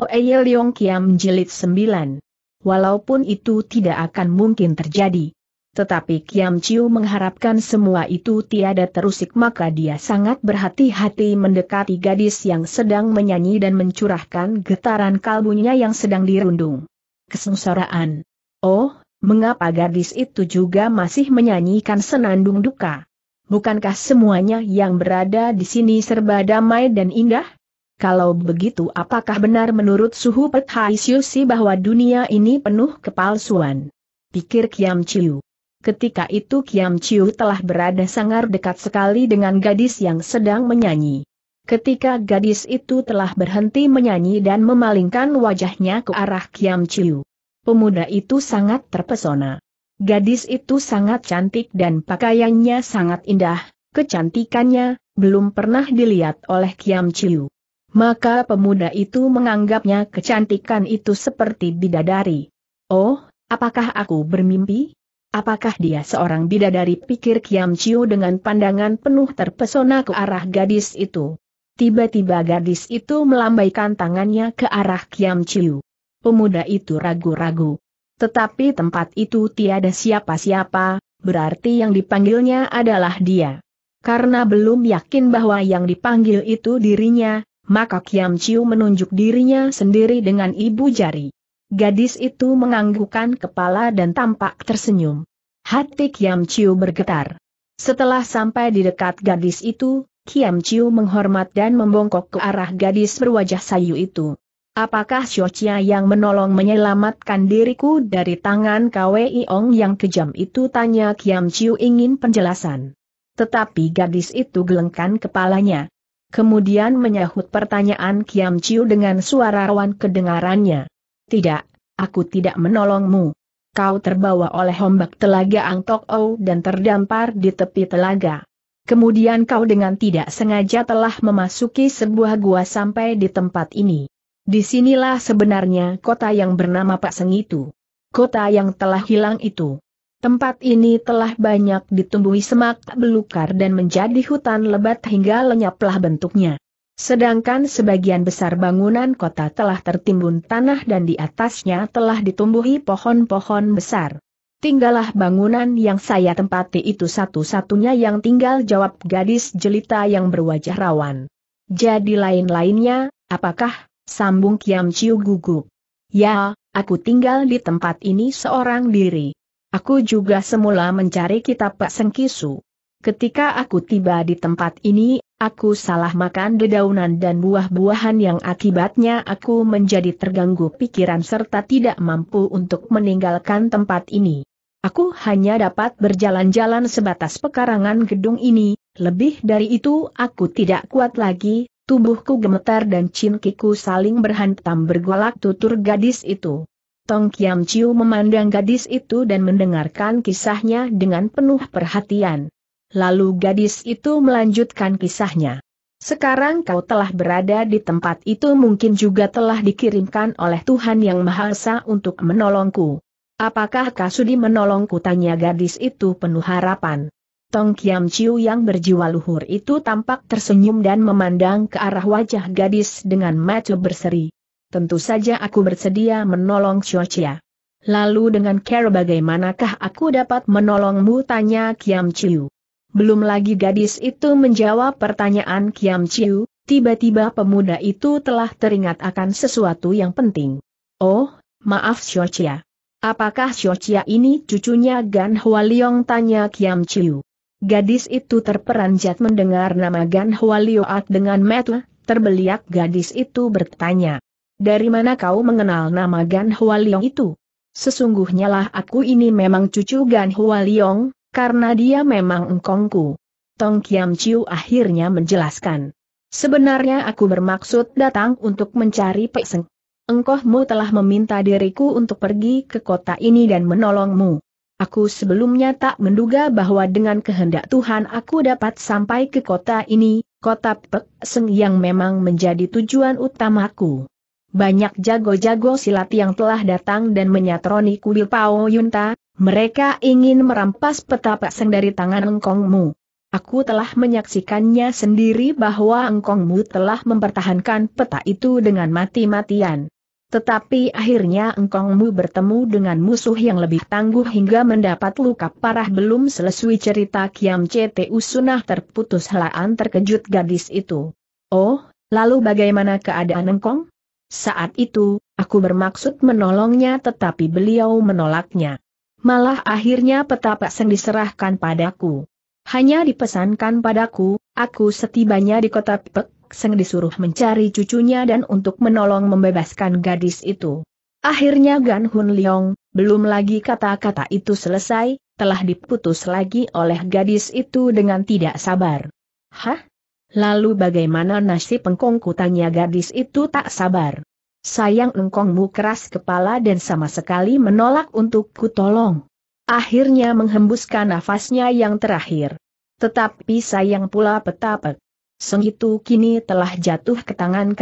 Oeye Leong Kiam Jilid 9. Walaupun itu tidak akan mungkin terjadi. Tetapi Kiam Chiu mengharapkan semua itu tiada terusik maka dia sangat berhati-hati mendekati gadis yang sedang menyanyi dan mencurahkan getaran kalbunya yang sedang dirundung. Kesengsaraan. Oh, mengapa gadis itu juga masih menyanyikan senandung duka? Bukankah semuanya yang berada di sini serba damai dan indah? Kalau begitu apakah benar menurut Suhu Perthaisiusi bahwa dunia ini penuh kepalsuan? Pikir Kiam Chiu. Ketika itu Kiam Chiu telah berada sangar dekat sekali dengan gadis yang sedang menyanyi. Ketika gadis itu telah berhenti menyanyi dan memalingkan wajahnya ke arah Kiam Chiu. Pemuda itu sangat terpesona. Gadis itu sangat cantik dan pakaiannya sangat indah, kecantikannya, belum pernah dilihat oleh Kiam Chiu. Maka pemuda itu menganggapnya kecantikan itu seperti bidadari. Oh, apakah aku bermimpi? Apakah dia seorang bidadari pikir Kiam Chiu dengan pandangan penuh terpesona ke arah gadis itu. Tiba-tiba gadis itu melambaikan tangannya ke arah Kiam Chiu. Pemuda itu ragu-ragu. Tetapi tempat itu tiada siapa-siapa, berarti yang dipanggilnya adalah dia. Karena belum yakin bahwa yang dipanggil itu dirinya, maka Kiam Chiu menunjuk dirinya sendiri dengan ibu jari. Gadis itu menganggukkan kepala dan tampak tersenyum. Hati Kiam Chiu bergetar. Setelah sampai di dekat gadis itu, Kiam Chiu menghormat dan membongkok ke arah gadis berwajah sayu itu. Apakah Shochia yang menolong menyelamatkan diriku dari tangan Kwei Ong yang kejam itu? Tanya Kiam Chiu ingin penjelasan. Tetapi gadis itu gelengkan kepalanya kemudian menyahut pertanyaan Kiam Chiu dengan suara rawan kedengarannya. Tidak, aku tidak menolongmu. Kau terbawa oleh ombak telaga Ang Tok O dan terdampar di tepi telaga. Kemudian kau dengan tidak sengaja telah memasuki sebuah gua sampai di tempat ini. Disinilah sebenarnya kota yang bernama Pak Seng itu. Kota yang telah hilang itu. Tempat ini telah banyak ditumbuhi semak belukar dan menjadi hutan lebat hingga lenyaplah bentuknya. Sedangkan sebagian besar bangunan kota telah tertimbun tanah dan di atasnya telah ditumbuhi pohon-pohon besar. Tinggallah bangunan yang saya tempati itu satu-satunya yang tinggal jawab gadis jelita yang berwajah rawan. Jadi lain-lainnya, apakah? Sambung Kiam Ciu gugup. Ya, aku tinggal di tempat ini seorang diri. Aku juga semula mencari kitab Pak Sengkisu. Ketika aku tiba di tempat ini, aku salah makan dedaunan dan buah-buahan yang akibatnya aku menjadi terganggu pikiran serta tidak mampu untuk meninggalkan tempat ini. Aku hanya dapat berjalan-jalan sebatas pekarangan gedung ini, lebih dari itu aku tidak kuat lagi, tubuhku gemetar dan cinkiku saling berhantam bergolak tutur gadis itu. Tong Kiam Chiu memandang gadis itu dan mendengarkan kisahnya dengan penuh perhatian. Lalu gadis itu melanjutkan kisahnya. Sekarang kau telah berada di tempat itu mungkin juga telah dikirimkan oleh Tuhan Yang Maha Esa untuk menolongku. Apakah kau sudi menolongku tanya gadis itu penuh harapan. Tong Kiam Chiu yang berjiwa luhur itu tampak tersenyum dan memandang ke arah wajah gadis dengan mata berseri tentu saja aku bersedia menolong Chia. Lalu dengan care bagaimanakah aku dapat menolongmu tanya Kiam Chiu. Belum lagi gadis itu menjawab pertanyaan Kiam Chiu, tiba-tiba pemuda itu telah teringat akan sesuatu yang penting. Oh, maaf Chia. Apakah Chia ini cucunya Gan Hwaliong tanya Kiam Chiu. Gadis itu terperanjat mendengar nama Gan Hwaliong dengan metu, terbeliak gadis itu bertanya. Dari mana kau mengenal nama Gan Hualiong itu? Sesungguhnya lah aku ini memang cucu Gan Hualiong, karena dia memang engkongku. Tong Kiam Chiu akhirnya menjelaskan. Sebenarnya aku bermaksud datang untuk mencari Seng. Engkohmu telah meminta diriku untuk pergi ke kota ini dan menolongmu. Aku sebelumnya tak menduga bahwa dengan kehendak Tuhan aku dapat sampai ke kota ini, kota Seng yang memang menjadi tujuan utamaku banyak jago-jago silat yang telah datang dan menyatroni kuil Pao Yunta, mereka ingin merampas peta peseng dari tangan engkongmu. Aku telah menyaksikannya sendiri bahwa engkongmu telah mempertahankan peta itu dengan mati-matian. Tetapi akhirnya engkongmu bertemu dengan musuh yang lebih tangguh hingga mendapat luka parah belum selesai cerita Kiam CTU Sunah terputus helaan terkejut gadis itu. Oh, lalu bagaimana keadaan engkong? Saat itu, aku bermaksud menolongnya tetapi beliau menolaknya. Malah akhirnya petapa seng diserahkan padaku. Hanya dipesankan padaku, aku setibanya di kota Pek, seng disuruh mencari cucunya dan untuk menolong membebaskan gadis itu. Akhirnya Gan Hun Leong, belum lagi kata-kata itu selesai, telah diputus lagi oleh gadis itu dengan tidak sabar. Hah? Lalu bagaimana nasib engkong kutanya gadis itu tak sabar. Sayang engkongmu keras kepala dan sama sekali menolak untuk kutolong. Akhirnya menghembuskan nafasnya yang terakhir. Tetapi sayang pula petapek. Seng itu kini telah jatuh ke tangan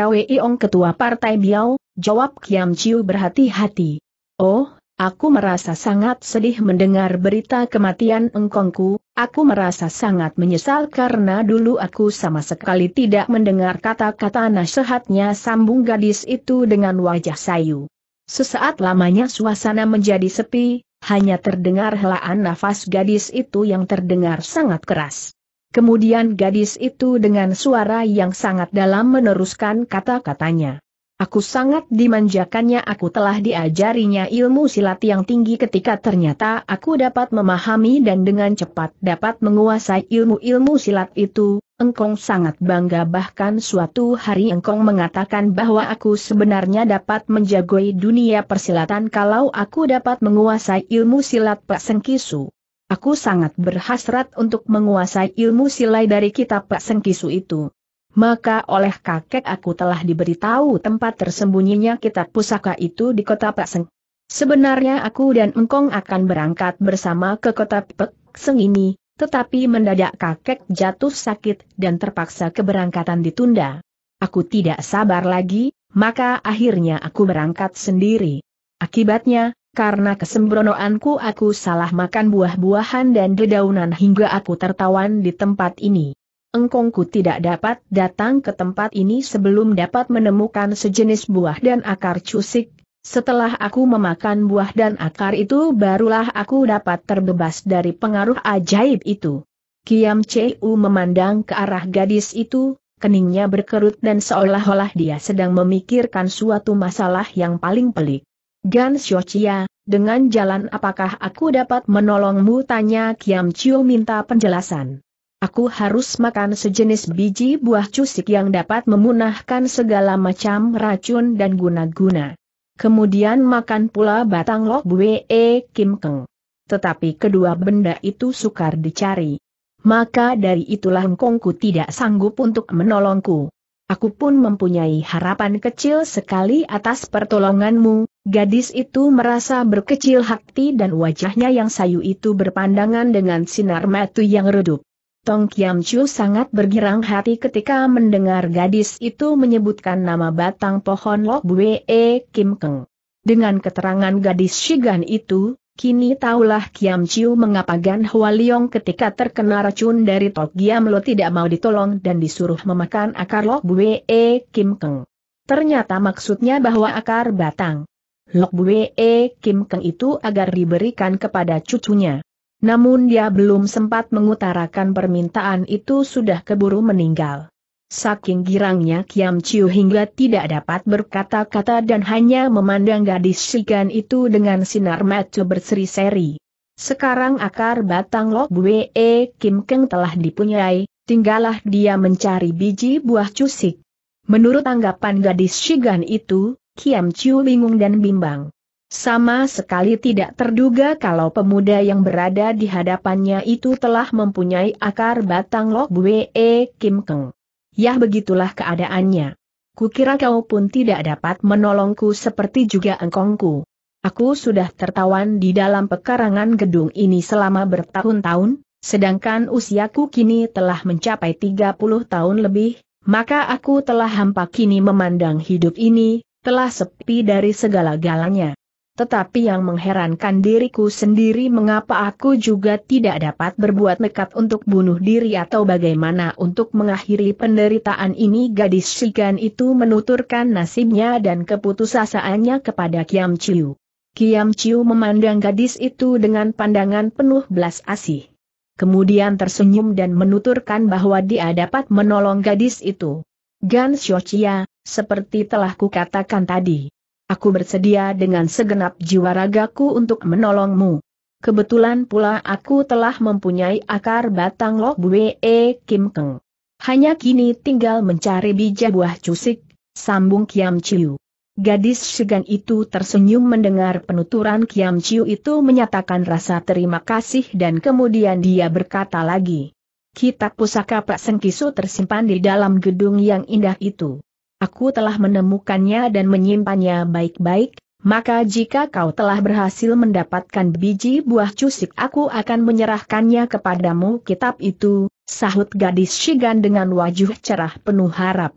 Ong Ketua Partai Biau, jawab Kiam Chiu berhati-hati. Oh, Aku merasa sangat sedih mendengar berita kematian engkongku, aku merasa sangat menyesal karena dulu aku sama sekali tidak mendengar kata-kata nasihatnya sambung gadis itu dengan wajah sayu. Sesaat lamanya suasana menjadi sepi, hanya terdengar helaan nafas gadis itu yang terdengar sangat keras. Kemudian gadis itu dengan suara yang sangat dalam meneruskan kata-katanya. Aku sangat dimanjakannya aku telah diajarinya ilmu silat yang tinggi ketika ternyata aku dapat memahami dan dengan cepat dapat menguasai ilmu-ilmu silat itu, engkong sangat bangga bahkan suatu hari engkong mengatakan bahwa aku sebenarnya dapat menjagoi dunia persilatan kalau aku dapat menguasai ilmu silat Pak Sengkisu. Aku sangat berhasrat untuk menguasai ilmu silai dari kitab Pak Sengkisu itu. Maka oleh kakek aku telah diberitahu tempat tersembunyinya kitab pusaka itu di kota Seng. Sebenarnya aku dan Engkong akan berangkat bersama ke kota Seng ini, tetapi mendadak kakek jatuh sakit dan terpaksa keberangkatan ditunda. Aku tidak sabar lagi, maka akhirnya aku berangkat sendiri. Akibatnya, karena kesembronoanku aku salah makan buah-buahan dan dedaunan hingga aku tertawan di tempat ini engkongku tidak dapat datang ke tempat ini sebelum dapat menemukan sejenis buah dan akar cusik, setelah aku memakan buah dan akar itu barulah aku dapat terbebas dari pengaruh ajaib itu. Kiam Chu memandang ke arah gadis itu, keningnya berkerut dan seolah-olah dia sedang memikirkan suatu masalah yang paling pelik. Gan Xiochia, dengan jalan apakah aku dapat menolongmu tanya Kiam Chiu minta penjelasan. Aku harus makan sejenis biji buah cusik yang dapat memunahkan segala macam racun dan guna-guna. Kemudian makan pula batang lok bue e kim keng. Tetapi kedua benda itu sukar dicari. Maka dari itulah engkongku tidak sanggup untuk menolongku. Aku pun mempunyai harapan kecil sekali atas pertolonganmu, gadis itu merasa berkecil hati dan wajahnya yang sayu itu berpandangan dengan sinar mata yang redup. Tong Kiam Chu sangat bergirang hati ketika mendengar gadis itu menyebutkan nama batang pohon Lok Bue e Kim Keng. Dengan keterangan gadis Shigan itu, Kini taulah Kiam Chiu mengapa Gan Hwa Liong ketika terkena racun dari Tok Giam Lo tidak mau ditolong dan disuruh memakan akar Lok Bue e Kim Keng. Ternyata maksudnya bahwa akar batang Lok Bue e Kim Keng itu agar diberikan kepada cucunya. Namun dia belum sempat mengutarakan permintaan itu sudah keburu meninggal. Saking girangnya Kiam Chiu hingga tidak dapat berkata-kata dan hanya memandang gadis Shigan itu dengan sinar mata berseri-seri. Sekarang akar batang Lok Bwe e Kim Keng telah dipunyai, tinggallah dia mencari biji buah cusik. Menurut anggapan gadis Shigan itu, Kiam Chiu bingung dan bimbang. Sama sekali tidak terduga kalau pemuda yang berada di hadapannya itu telah mempunyai akar batang Lok Bwe Kim Keng. Yah begitulah keadaannya. Kukira kau pun tidak dapat menolongku seperti juga engkongku. Aku sudah tertawan di dalam pekarangan gedung ini selama bertahun-tahun, sedangkan usiaku kini telah mencapai 30 tahun lebih, maka aku telah hampa kini memandang hidup ini, telah sepi dari segala galanya. Tetapi yang mengherankan diriku sendiri mengapa aku juga tidak dapat berbuat nekat untuk bunuh diri atau bagaimana untuk mengakhiri penderitaan ini gadis Shigan itu menuturkan nasibnya dan keputusasaannya kepada Kiam Chiu. Kiam Chiu memandang gadis itu dengan pandangan penuh belas asih. Kemudian tersenyum dan menuturkan bahwa dia dapat menolong gadis itu. Gan Xiochia, seperti telah kukatakan tadi Aku bersedia dengan segenap jiwa ragaku untuk menolongmu. Kebetulan pula aku telah mempunyai akar batang loh Bue e Kim Keng. Hanya kini tinggal mencari biji buah cusik, sambung Kiam Chiu. Gadis segan itu tersenyum mendengar penuturan Kiam Chiu itu menyatakan rasa terima kasih dan kemudian dia berkata lagi. Kitab pusaka Pak Sengkisu tersimpan di dalam gedung yang indah itu. Aku telah menemukannya dan menyimpannya baik-baik, maka jika kau telah berhasil mendapatkan biji buah cusik aku akan menyerahkannya kepadamu kitab itu, sahut gadis Shigan dengan wajah cerah penuh harap.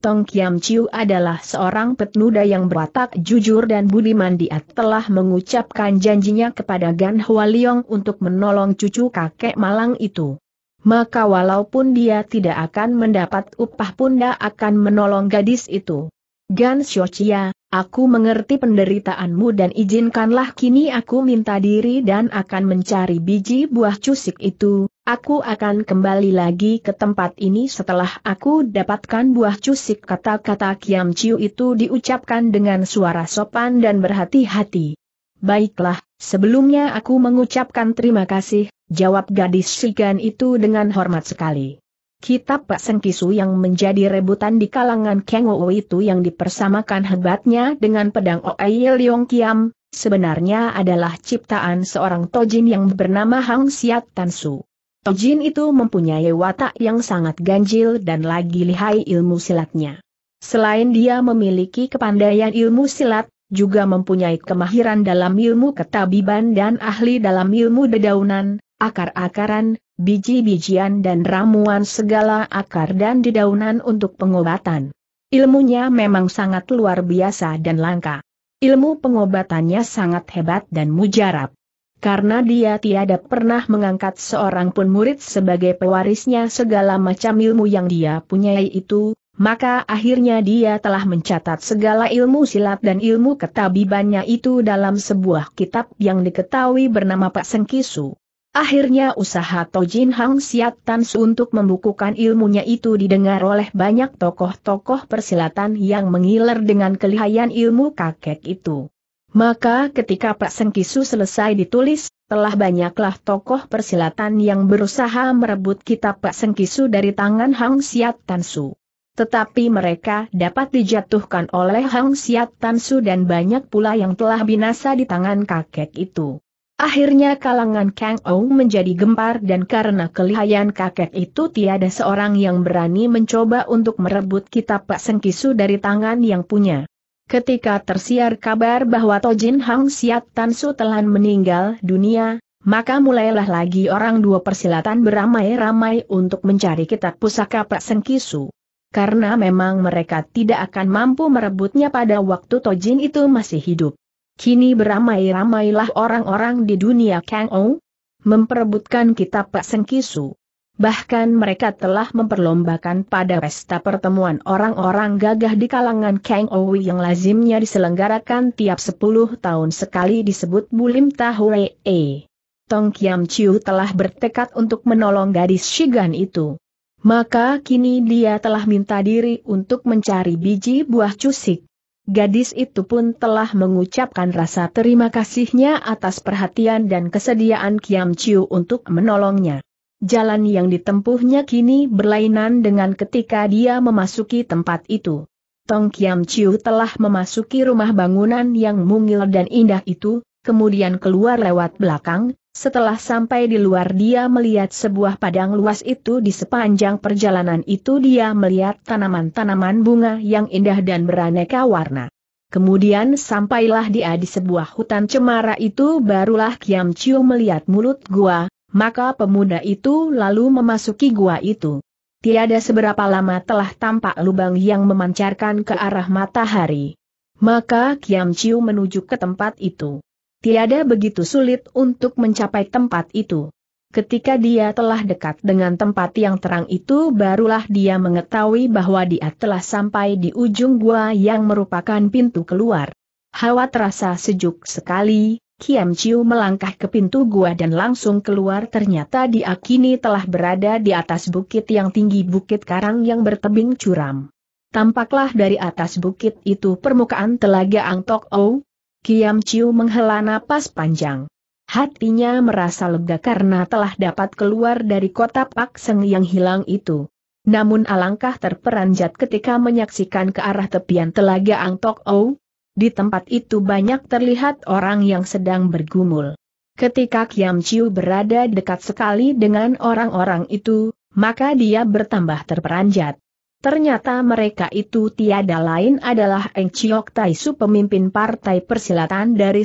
Tong Kiam Chiu adalah seorang petnuda yang berwatak jujur dan budiman dia telah mengucapkan janjinya kepada Gan Hualiong untuk menolong cucu kakek malang itu maka walaupun dia tidak akan mendapat upah pun dia akan menolong gadis itu. Gan Xiaochia, aku mengerti penderitaanmu dan izinkanlah kini aku minta diri dan akan mencari biji buah cusik itu, aku akan kembali lagi ke tempat ini setelah aku dapatkan buah cusik kata-kata Kiam Chiu itu diucapkan dengan suara sopan dan berhati-hati. Baiklah, sebelumnya aku mengucapkan terima kasih, jawab gadis Sigan itu dengan hormat sekali. Kitab Pak Sengkisu yang menjadi rebutan di kalangan Keng itu yang dipersamakan hebatnya dengan pedang Oei Leong Kiam, sebenarnya adalah ciptaan seorang Tojin yang bernama Hang Siat Tansu. Tojin itu mempunyai watak yang sangat ganjil dan lagi lihai ilmu silatnya. Selain dia memiliki kepandaian ilmu silat, juga mempunyai kemahiran dalam ilmu ketabiban dan ahli dalam ilmu dedaunan, akar-akaran, biji-bijian dan ramuan segala akar dan dedaunan untuk pengobatan. Ilmunya memang sangat luar biasa dan langka. Ilmu pengobatannya sangat hebat dan mujarab. Karena dia tiada pernah mengangkat seorang pun murid sebagai pewarisnya segala macam ilmu yang dia punyai itu, maka akhirnya dia telah mencatat segala ilmu silat dan ilmu ketabibannya itu dalam sebuah kitab yang diketahui bernama Pak Sengkisu. Akhirnya usaha Tojin Hang Siat Tansu untuk membukukan ilmunya itu didengar oleh banyak tokoh-tokoh persilatan yang mengiler dengan kelihayan ilmu kakek itu. Maka ketika Pak Sengkisu selesai ditulis, telah banyaklah tokoh persilatan yang berusaha merebut kitab Pak Sengkisu dari tangan Hang Siat Tansu. Tetapi mereka dapat dijatuhkan oleh Hang Siat Tansu dan banyak pula yang telah binasa di tangan kakek itu. Akhirnya kalangan Kang Ou menjadi gempar dan karena kelihayan kakek itu tiada seorang yang berani mencoba untuk merebut kitab Pak Seng Kisu dari tangan yang punya. Ketika tersiar kabar bahwa Tojin Hang Siat Tansu telah meninggal dunia, maka mulailah lagi orang dua persilatan beramai-ramai untuk mencari kitab pusaka Pak Seng Kisu. Karena memang mereka tidak akan mampu merebutnya pada waktu Tojin itu masih hidup. Kini beramai-ramailah orang-orang di dunia Kang Ou, memperebutkan kitab Pak Sengkisu. Bahkan mereka telah memperlombakan pada pesta pertemuan orang-orang gagah di kalangan Kang Owi yang lazimnya diselenggarakan tiap 10 tahun sekali disebut Bulim Tahu E. Tong Kiam Chiu telah bertekad untuk menolong gadis Shigan itu. Maka kini dia telah minta diri untuk mencari biji buah cusik. Gadis itu pun telah mengucapkan rasa terima kasihnya atas perhatian dan kesediaan Kiam Chiu untuk menolongnya. Jalan yang ditempuhnya kini berlainan dengan ketika dia memasuki tempat itu. Tong Kiam Chiu telah memasuki rumah bangunan yang mungil dan indah itu, kemudian keluar lewat belakang, setelah sampai di luar dia melihat sebuah padang luas itu di sepanjang perjalanan itu dia melihat tanaman-tanaman bunga yang indah dan beraneka warna. Kemudian sampailah dia di sebuah hutan cemara itu barulah Kiam Chiu melihat mulut gua, maka pemuda itu lalu memasuki gua itu. Tiada seberapa lama telah tampak lubang yang memancarkan ke arah matahari. Maka Kiam Chiu menuju ke tempat itu tiada begitu sulit untuk mencapai tempat itu. Ketika dia telah dekat dengan tempat yang terang itu barulah dia mengetahui bahwa dia telah sampai di ujung gua yang merupakan pintu keluar. Hawa terasa sejuk sekali, Kiam Chiu melangkah ke pintu gua dan langsung keluar ternyata dia kini telah berada di atas bukit yang tinggi bukit karang yang bertebing curam. Tampaklah dari atas bukit itu permukaan telaga Ang Tok Ou, oh. Kiam Chiu menghela napas panjang. Hatinya merasa lega karena telah dapat keluar dari kota Pak Seng yang hilang itu. Namun alangkah terperanjat ketika menyaksikan ke arah tepian telaga Ang Tok Ou. Di tempat itu banyak terlihat orang yang sedang bergumul. Ketika Kiam Chiu berada dekat sekali dengan orang-orang itu, maka dia bertambah terperanjat. Ternyata mereka itu tiada lain adalah Eng Chiok Tai Su pemimpin Partai Persilatan dari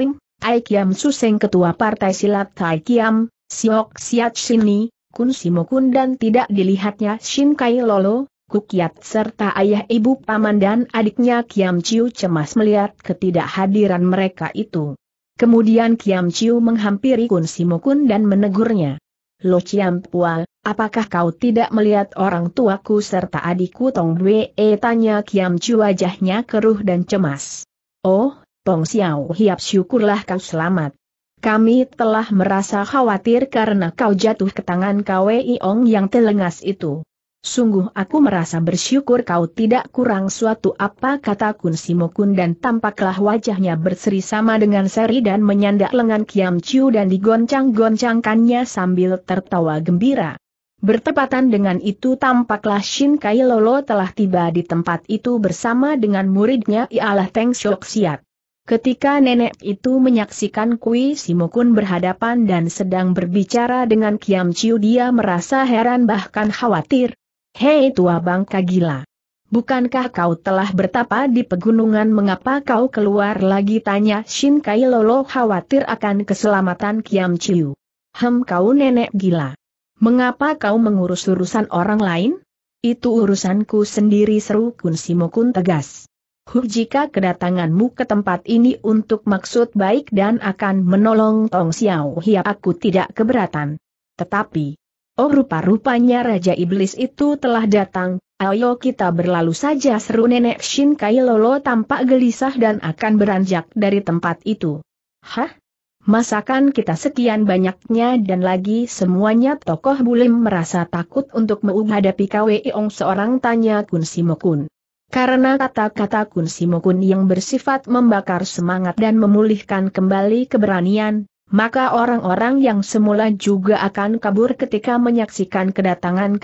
Lim, Ai Kiam Suseng Ketua Partai Silat Tai Kiam, Siok Siat Shini, Kun Simokun dan tidak dilihatnya Shin Kai Lolo, Kukiat serta ayah ibu paman dan adiknya Kiam Chiu cemas melihat ketidakhadiran mereka itu. Kemudian Kiam Chiu menghampiri Kun Simokun dan menegurnya. Lo Chiam Pua, Apakah kau tidak melihat orang tuaku serta adikku Tong Wee? Tanya Kiam Chu wajahnya keruh dan cemas. Oh, Tong Xiao Hiap syukurlah kau selamat. Kami telah merasa khawatir karena kau jatuh ke tangan Kwei Ong yang telengas itu. Sungguh aku merasa bersyukur kau tidak kurang suatu apa kata Kun Simokun dan tampaklah wajahnya berseri sama dengan seri dan menyandak lengan Kiam Chiu dan digoncang-goncangkannya sambil tertawa gembira. Bertepatan dengan itu tampaklah Shin Kai Lolo telah tiba di tempat itu bersama dengan muridnya ialah Teng Shok Siat. Ketika nenek itu menyaksikan Kui Simokun berhadapan dan sedang berbicara dengan Kiam Chiu dia merasa heran bahkan khawatir. Hei tua bangka gila. Bukankah kau telah bertapa di pegunungan mengapa kau keluar lagi tanya Shin Kai Lolo khawatir akan keselamatan Kiam Chiu. Hem kau nenek gila. Mengapa kau mengurus urusan orang lain? Itu urusanku sendiri seru Kun Simokun tegas. Huh jika kedatanganmu ke tempat ini untuk maksud baik dan akan menolong Tong Xiao hia aku tidak keberatan. Tetapi, oh rupa-rupanya Raja Iblis itu telah datang, ayo kita berlalu saja seru nenek Shin Kai Lolo tampak gelisah dan akan beranjak dari tempat itu. Hah? Masakan kita sekian banyaknya dan lagi semuanya tokoh Bulim merasa takut untuk menghadapi Ong seorang tanya Kun Simokun. Karena kata-kata Kun Simokun yang bersifat membakar semangat dan memulihkan kembali keberanian, maka orang-orang yang semula juga akan kabur ketika menyaksikan kedatangan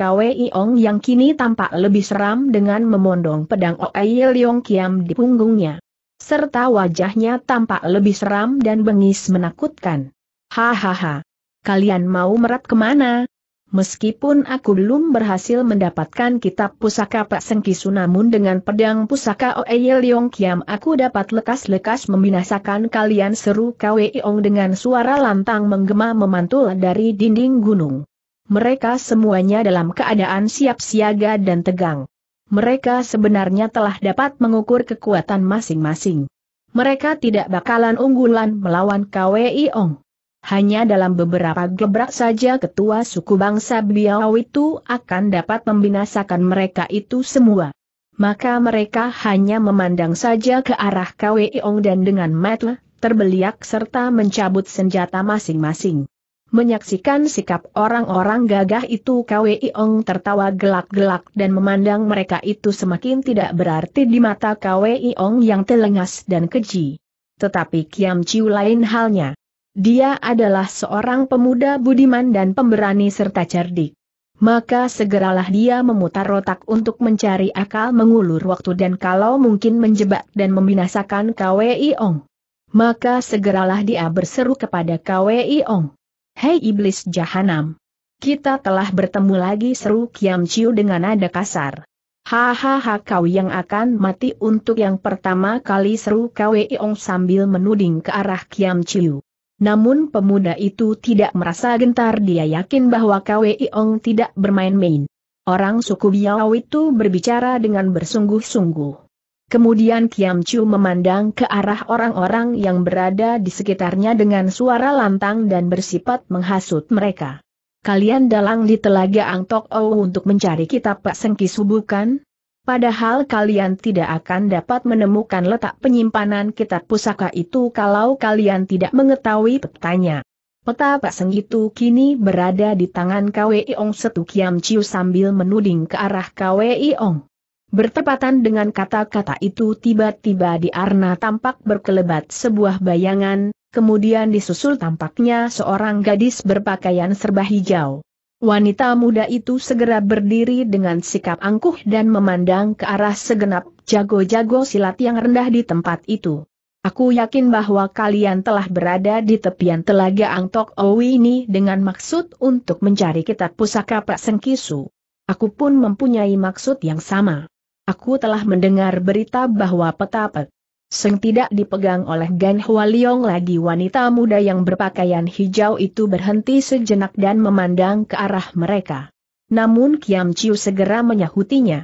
Ong yang kini tampak lebih seram dengan memondong pedang Oei Leong Kiam di punggungnya serta wajahnya tampak lebih seram dan bengis menakutkan. Hahaha. Kalian mau merap kemana? Meskipun aku belum berhasil mendapatkan kitab pusaka Pak Sengkisu namun dengan pedang pusaka Oeye Leong Kiam aku dapat lekas-lekas membinasakan kalian seru Iong dengan suara lantang menggema memantul dari dinding gunung. Mereka semuanya dalam keadaan siap siaga dan tegang mereka sebenarnya telah dapat mengukur kekuatan masing-masing. Mereka tidak bakalan unggulan melawan KWI Ong. Hanya dalam beberapa gebrak saja ketua suku bangsa Biau itu akan dapat membinasakan mereka itu semua. Maka mereka hanya memandang saja ke arah KWI Ong dan dengan mata terbeliak serta mencabut senjata masing-masing. Menyaksikan sikap orang-orang gagah itu Kwei Ong tertawa gelak-gelak dan memandang mereka itu semakin tidak berarti di mata Kwei Ong yang telengas dan keji. Tetapi Kiam Chiu lain halnya. Dia adalah seorang pemuda budiman dan pemberani serta cerdik. Maka segeralah dia memutar otak untuk mencari akal mengulur waktu dan kalau mungkin menjebak dan membinasakan Kwei Ong. Maka segeralah dia berseru kepada Kwei Ong. Hei iblis jahanam! Kita telah bertemu lagi seru Kiam Chiu dengan nada kasar. Hahaha kau yang akan mati untuk yang pertama kali seru Kwe Ong sambil menuding ke arah Kiam Chiu. Namun pemuda itu tidak merasa gentar dia yakin bahwa Kwe Ong tidak bermain-main. Orang suku Biao itu berbicara dengan bersungguh-sungguh. Kemudian Kiam Chu memandang ke arah orang-orang yang berada di sekitarnya dengan suara lantang dan bersifat menghasut mereka. Kalian dalang di Telaga Ang Tok O oh untuk mencari kitab Pak Sengki subukan? Padahal kalian tidak akan dapat menemukan letak penyimpanan kitab pusaka itu kalau kalian tidak mengetahui petanya. Peta Seng itu kini berada di tangan Kwei Ong Setu Kiam Chiu sambil menuding ke arah Kwei Ong. Bertepatan dengan kata-kata itu tiba-tiba di Arna tampak berkelebat sebuah bayangan, kemudian disusul tampaknya seorang gadis berpakaian serba hijau. Wanita muda itu segera berdiri dengan sikap angkuh dan memandang ke arah segenap jago-jago silat yang rendah di tempat itu. Aku yakin bahwa kalian telah berada di tepian telaga Angtok Owi ini dengan maksud untuk mencari kitab pusaka Pak Sengkisu. Aku pun mempunyai maksud yang sama. Aku telah mendengar berita bahwa petapet Seng tidak dipegang oleh Gan Hua Liong lagi wanita muda yang berpakaian hijau itu berhenti sejenak dan memandang ke arah mereka. Namun Kiam Chiu segera menyahutinya.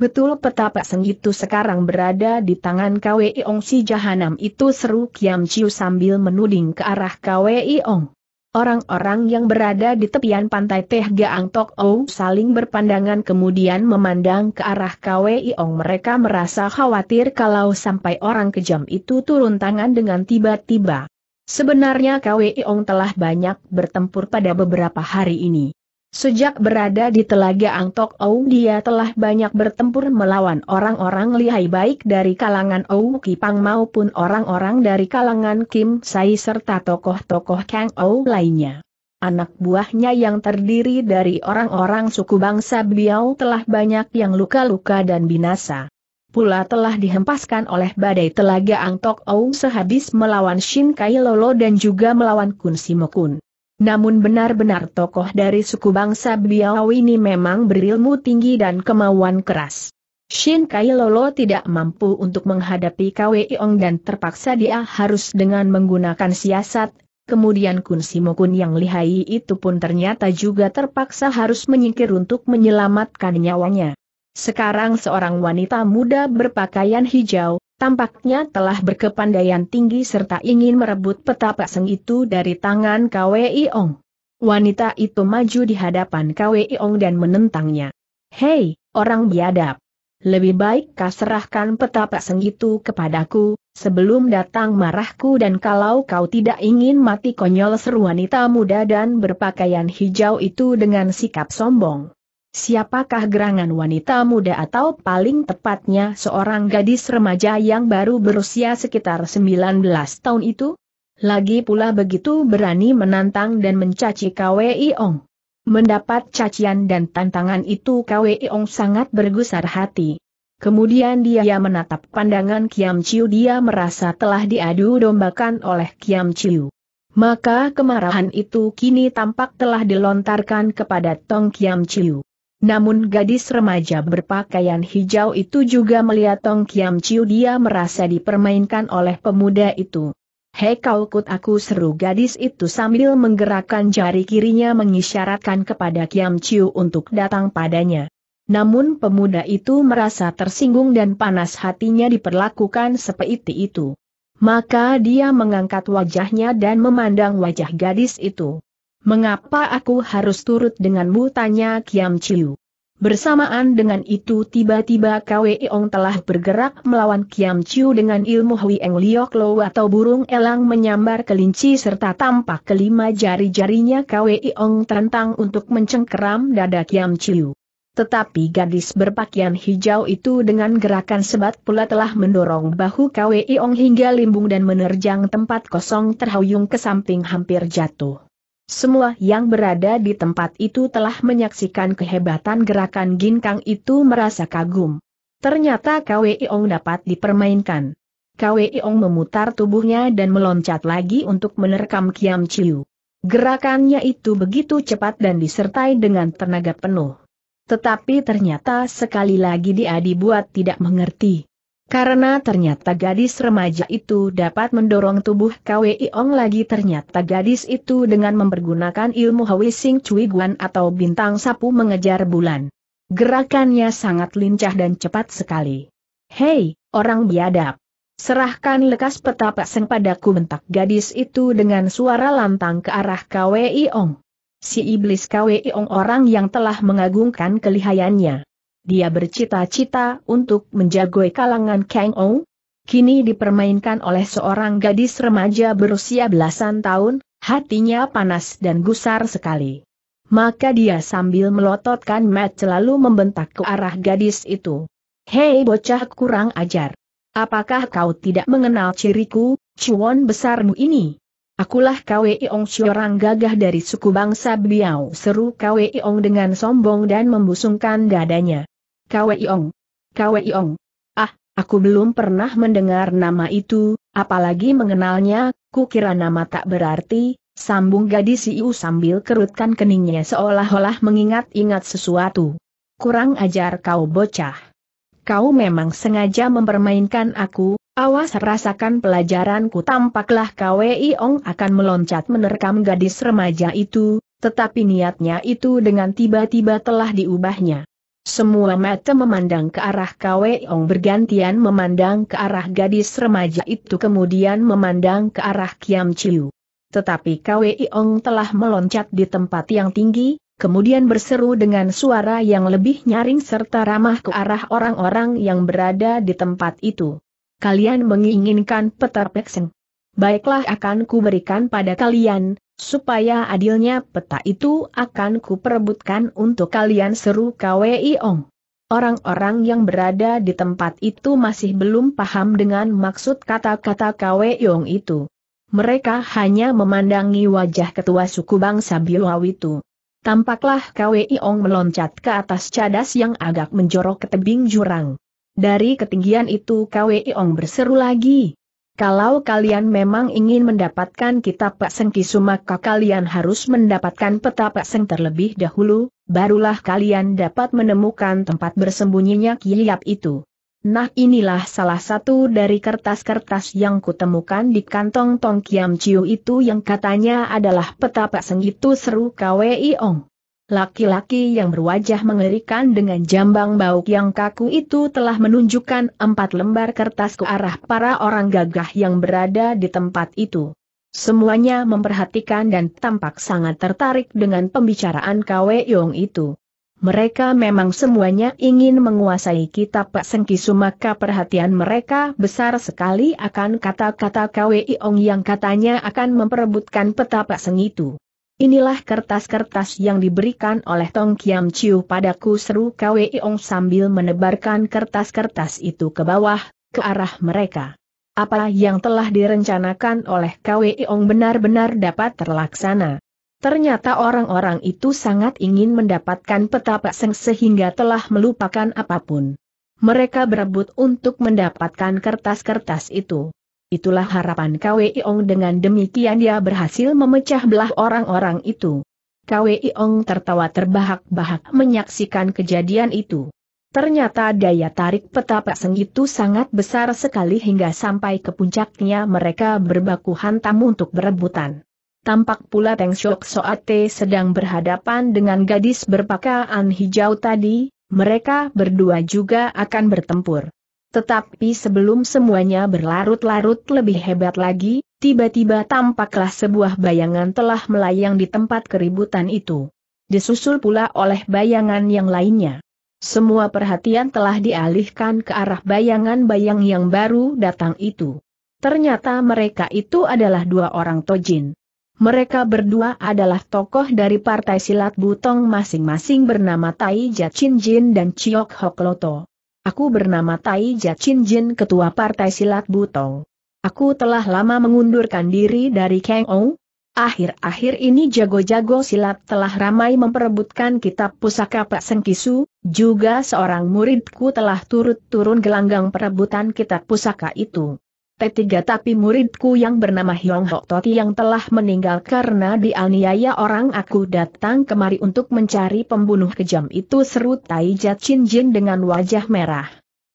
Betul petapa Seng itu sekarang berada di tangan Kwei Ong si jahanam itu seru Kiam Chiu sambil menuding ke arah Kwei Ong. Orang-orang yang berada di tepian pantai Teh Gaang Tok O saling berpandangan kemudian memandang ke arah Ong mereka merasa khawatir kalau sampai orang kejam itu turun tangan dengan tiba-tiba. Sebenarnya Ong telah banyak bertempur pada beberapa hari ini. Sejak berada di Telaga Angtok Ou dia telah banyak bertempur melawan orang-orang lihai baik dari kalangan Ou Kipang maupun orang-orang dari kalangan Kim Sai serta tokoh-tokoh Kang Ou lainnya. Anak buahnya yang terdiri dari orang-orang suku bangsa Biao telah banyak yang luka-luka dan binasa. Pula telah dihempaskan oleh badai Telaga Angtok Ou sehabis melawan Shin Kai Lolo dan juga melawan Kun Simokun. Namun benar-benar tokoh dari suku bangsa Biao ini memang berilmu tinggi dan kemauan keras. Shin Kai Lolo tidak mampu untuk menghadapi Ong dan terpaksa dia harus dengan menggunakan siasat, kemudian Kun Simokun yang lihai itu pun ternyata juga terpaksa harus menyingkir untuk menyelamatkan nyawanya. Sekarang seorang wanita muda berpakaian hijau, Tampaknya telah berkepandaian tinggi serta ingin merebut peta Seng itu dari tangan KWI Ong. Wanita itu maju di hadapan KWI Ong dan menentangnya. Hei, orang biadab! Lebih baik kau serahkan peta pasang itu kepadaku, sebelum datang marahku dan kalau kau tidak ingin mati konyol seru wanita muda dan berpakaian hijau itu dengan sikap sombong. Siapakah gerangan wanita muda atau paling tepatnya seorang gadis remaja yang baru berusia sekitar 19 tahun itu? Lagi pula begitu berani menantang dan mencaci KWI Ong. Mendapat cacian dan tantangan itu KWI Ong sangat bergusar hati. Kemudian dia menatap pandangan Kiam Chiu dia merasa telah diadu dombakan oleh Kiam Chiu. Maka kemarahan itu kini tampak telah dilontarkan kepada Tong Kiam Chiu. Namun gadis remaja berpakaian hijau itu juga melihat Tong Kiam Chiu dia merasa dipermainkan oleh pemuda itu. Hei kau kut aku seru gadis itu sambil menggerakkan jari kirinya mengisyaratkan kepada Kiam Chiu untuk datang padanya. Namun pemuda itu merasa tersinggung dan panas hatinya diperlakukan seperti itu. Maka dia mengangkat wajahnya dan memandang wajah gadis itu. Mengapa aku harus turut denganmu? Tanya Kiam Chiu. Bersamaan dengan itu tiba-tiba Kwe Ong telah bergerak melawan Kiam Chiu dengan ilmu Hui Eng Liok Lo atau burung elang menyambar kelinci serta tampak kelima jari-jarinya Kwe Ong terentang untuk mencengkeram dada Kiam Chiu. Tetapi gadis berpakaian hijau itu dengan gerakan sebat pula telah mendorong bahu Kwe Ong hingga limbung dan menerjang tempat kosong terhuyung ke samping hampir jatuh. Semua yang berada di tempat itu telah menyaksikan kehebatan gerakan ginkang itu merasa kagum. Ternyata Kwe ong dapat dipermainkan. Kwe ong memutar tubuhnya dan meloncat lagi untuk menerkam Kiam Chiu. Gerakannya itu begitu cepat dan disertai dengan tenaga penuh. Tetapi ternyata sekali lagi dia dibuat tidak mengerti. Karena ternyata gadis remaja itu dapat mendorong tubuh Kwei Ong lagi ternyata gadis itu dengan mempergunakan ilmu Hwi Sing Cui Guan atau bintang sapu mengejar bulan. Gerakannya sangat lincah dan cepat sekali. Hei, orang biadab! Serahkan lekas peta sengpadaku padaku bentak gadis itu dengan suara lantang ke arah Kwei Ong. Si iblis Kwei Ong orang yang telah mengagungkan kelihayannya dia bercita-cita untuk menjagoi kalangan Kang Ou, kini dipermainkan oleh seorang gadis remaja berusia belasan tahun, hatinya panas dan gusar sekali. Maka dia sambil melototkan Matt selalu membentak ke arah gadis itu. Hei bocah kurang ajar. Apakah kau tidak mengenal ciriku, cuan besarmu ini? Akulah Kwei Ong seorang gagah dari suku bangsa Biao seru Kwei Ong dengan sombong dan membusungkan dadanya. Kweiong. Yong. Ah, aku belum pernah mendengar nama itu, apalagi mengenalnya, kukira nama tak berarti, sambung gadis Iu sambil kerutkan keningnya seolah-olah mengingat-ingat sesuatu. Kurang ajar kau bocah. Kau memang sengaja mempermainkan aku, awas rasakan pelajaranku tampaklah Kwei Ong akan meloncat menerkam gadis remaja itu, tetapi niatnya itu dengan tiba-tiba telah diubahnya. Semua mata memandang ke arah Ong bergantian memandang ke arah gadis remaja itu kemudian memandang ke arah Kiam Chiu. Tetapi Ong telah meloncat di tempat yang tinggi, kemudian berseru dengan suara yang lebih nyaring serta ramah ke arah orang-orang yang berada di tempat itu. Kalian menginginkan peta pekseng. Baiklah akan kuberikan pada kalian, Supaya adilnya peta itu akan kuperebutkan untuk kalian seru KWI Ong. Orang-orang yang berada di tempat itu masih belum paham dengan maksud kata-kata Kwe Yong itu. Mereka hanya memandangi wajah ketua suku bangsa Bilau itu. Tampaklah Kwe Yong meloncat ke atas cadas yang agak menjorok ke tebing jurang. Dari ketinggian itu Kwe Yong berseru lagi. Kalau kalian memang ingin mendapatkan kitab Pak Seng Kisu maka kalian harus mendapatkan peta Pak Seng terlebih dahulu, barulah kalian dapat menemukan tempat bersembunyinya kiyap itu. Nah inilah salah satu dari kertas-kertas yang kutemukan di kantong Tong Kiam Chiu itu yang katanya adalah peta Pak Seng itu seru Kwei Iong. Laki-laki yang berwajah mengerikan dengan jambang bau yang kaku itu telah menunjukkan empat lembar kertas ke arah para orang gagah yang berada di tempat itu. Semuanya memperhatikan dan tampak sangat tertarik dengan pembicaraan Kwe Yong itu. Mereka memang semuanya ingin menguasai kitab Pak Sengki Sumaka perhatian mereka besar sekali akan kata-kata Kwe Yong yang katanya akan memperebutkan peta Pak Seng itu. Inilah kertas-kertas yang diberikan oleh Tong Kiam Chiu padaku seru Kwe Ong sambil menebarkan kertas-kertas itu ke bawah, ke arah mereka. Apa yang telah direncanakan oleh Kwe Ong benar-benar dapat terlaksana. Ternyata orang-orang itu sangat ingin mendapatkan peta Seng sehingga telah melupakan apapun. Mereka berebut untuk mendapatkan kertas-kertas itu. Itulah harapan Kwe Iong dengan demikian dia berhasil memecah belah orang-orang itu. Kwe Iong tertawa terbahak-bahak menyaksikan kejadian itu. Ternyata daya tarik petapa seng itu sangat besar sekali hingga sampai ke puncaknya mereka berbaku hantam untuk berebutan. Tampak pula Teng Shok Soate sedang berhadapan dengan gadis berpakaian hijau tadi, mereka berdua juga akan bertempur. Tetapi sebelum semuanya berlarut-larut lebih hebat lagi, tiba-tiba tampaklah sebuah bayangan telah melayang di tempat keributan itu. Disusul pula oleh bayangan yang lainnya. Semua perhatian telah dialihkan ke arah bayangan-bayang yang baru datang itu. Ternyata mereka itu adalah dua orang tojin. Mereka berdua adalah tokoh dari partai silat butong masing-masing bernama Tai Jat Jin dan Chiok Hok Loto. Aku bernama Tai Chin Jin Ketua Partai Silat Butong. Aku telah lama mengundurkan diri dari Kang Ou. Akhir-akhir ini jago-jago silat telah ramai memperebutkan kitab pusaka Pak Sengkisu, juga seorang muridku telah turut-turun gelanggang perebutan kitab pusaka itu t tapi muridku yang bernama Hyong Hok Toti yang telah meninggal karena dianiaya orang aku datang kemari untuk mencari pembunuh kejam itu seru Tai Jat Chin Jin dengan wajah merah.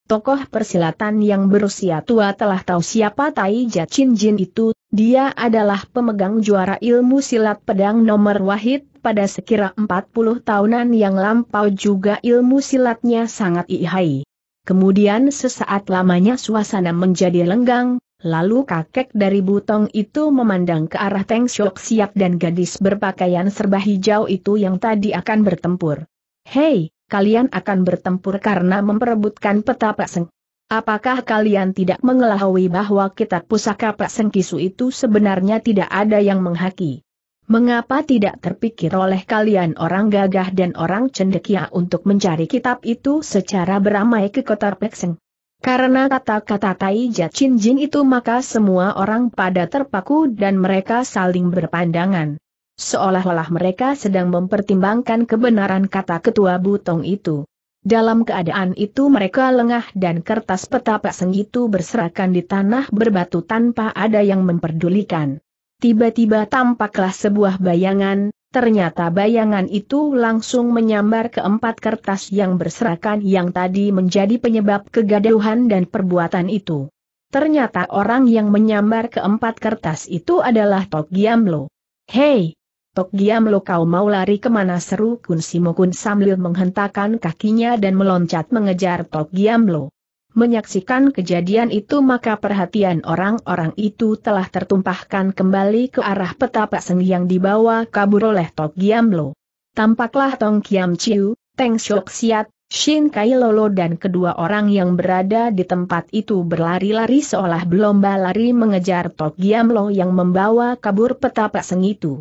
Tokoh persilatan yang berusia tua telah tahu siapa Tai Jat Chin Jin itu, dia adalah pemegang juara ilmu silat pedang nomor wahid pada sekira 40 tahunan yang lampau juga ilmu silatnya sangat ihai. Kemudian sesaat lamanya suasana menjadi lenggang, lalu kakek dari Butong itu memandang ke arah Teng Shok Siap dan gadis berpakaian serba hijau itu yang tadi akan bertempur. Hei, kalian akan bertempur karena memperebutkan peta Pak Apakah kalian tidak mengelahui bahwa kitab pusaka Pak Sengkisu itu sebenarnya tidak ada yang menghaki? Mengapa tidak terpikir oleh kalian orang gagah dan orang cendekia untuk mencari kitab itu secara beramai ke kota Pekseng? Karena kata-kata Tai Jacin Jin itu maka semua orang pada terpaku dan mereka saling berpandangan. Seolah-olah mereka sedang mempertimbangkan kebenaran kata ketua Butong itu. Dalam keadaan itu mereka lengah dan kertas peta Pekseng itu berserakan di tanah berbatu tanpa ada yang memperdulikan tiba-tiba tampaklah sebuah bayangan, ternyata bayangan itu langsung menyambar keempat kertas yang berserakan yang tadi menjadi penyebab kegaduhan dan perbuatan itu. Ternyata orang yang menyambar keempat kertas itu adalah Tok Giamlo. Hei, Tok Giamlo kau mau lari kemana seru Kun Simokun sambil menghentakkan kakinya dan meloncat mengejar Tok Giamlo menyaksikan kejadian itu maka perhatian orang-orang itu telah tertumpahkan kembali ke arah peta Pak Seng yang dibawa kabur oleh Tok Giam Lo. Tampaklah Tong Kiam Chiu, Teng Shok Siat, Shin Kai Lolo dan kedua orang yang berada di tempat itu berlari-lari seolah belomba lari mengejar Tok Giam Lo yang membawa kabur peta Pak Seng itu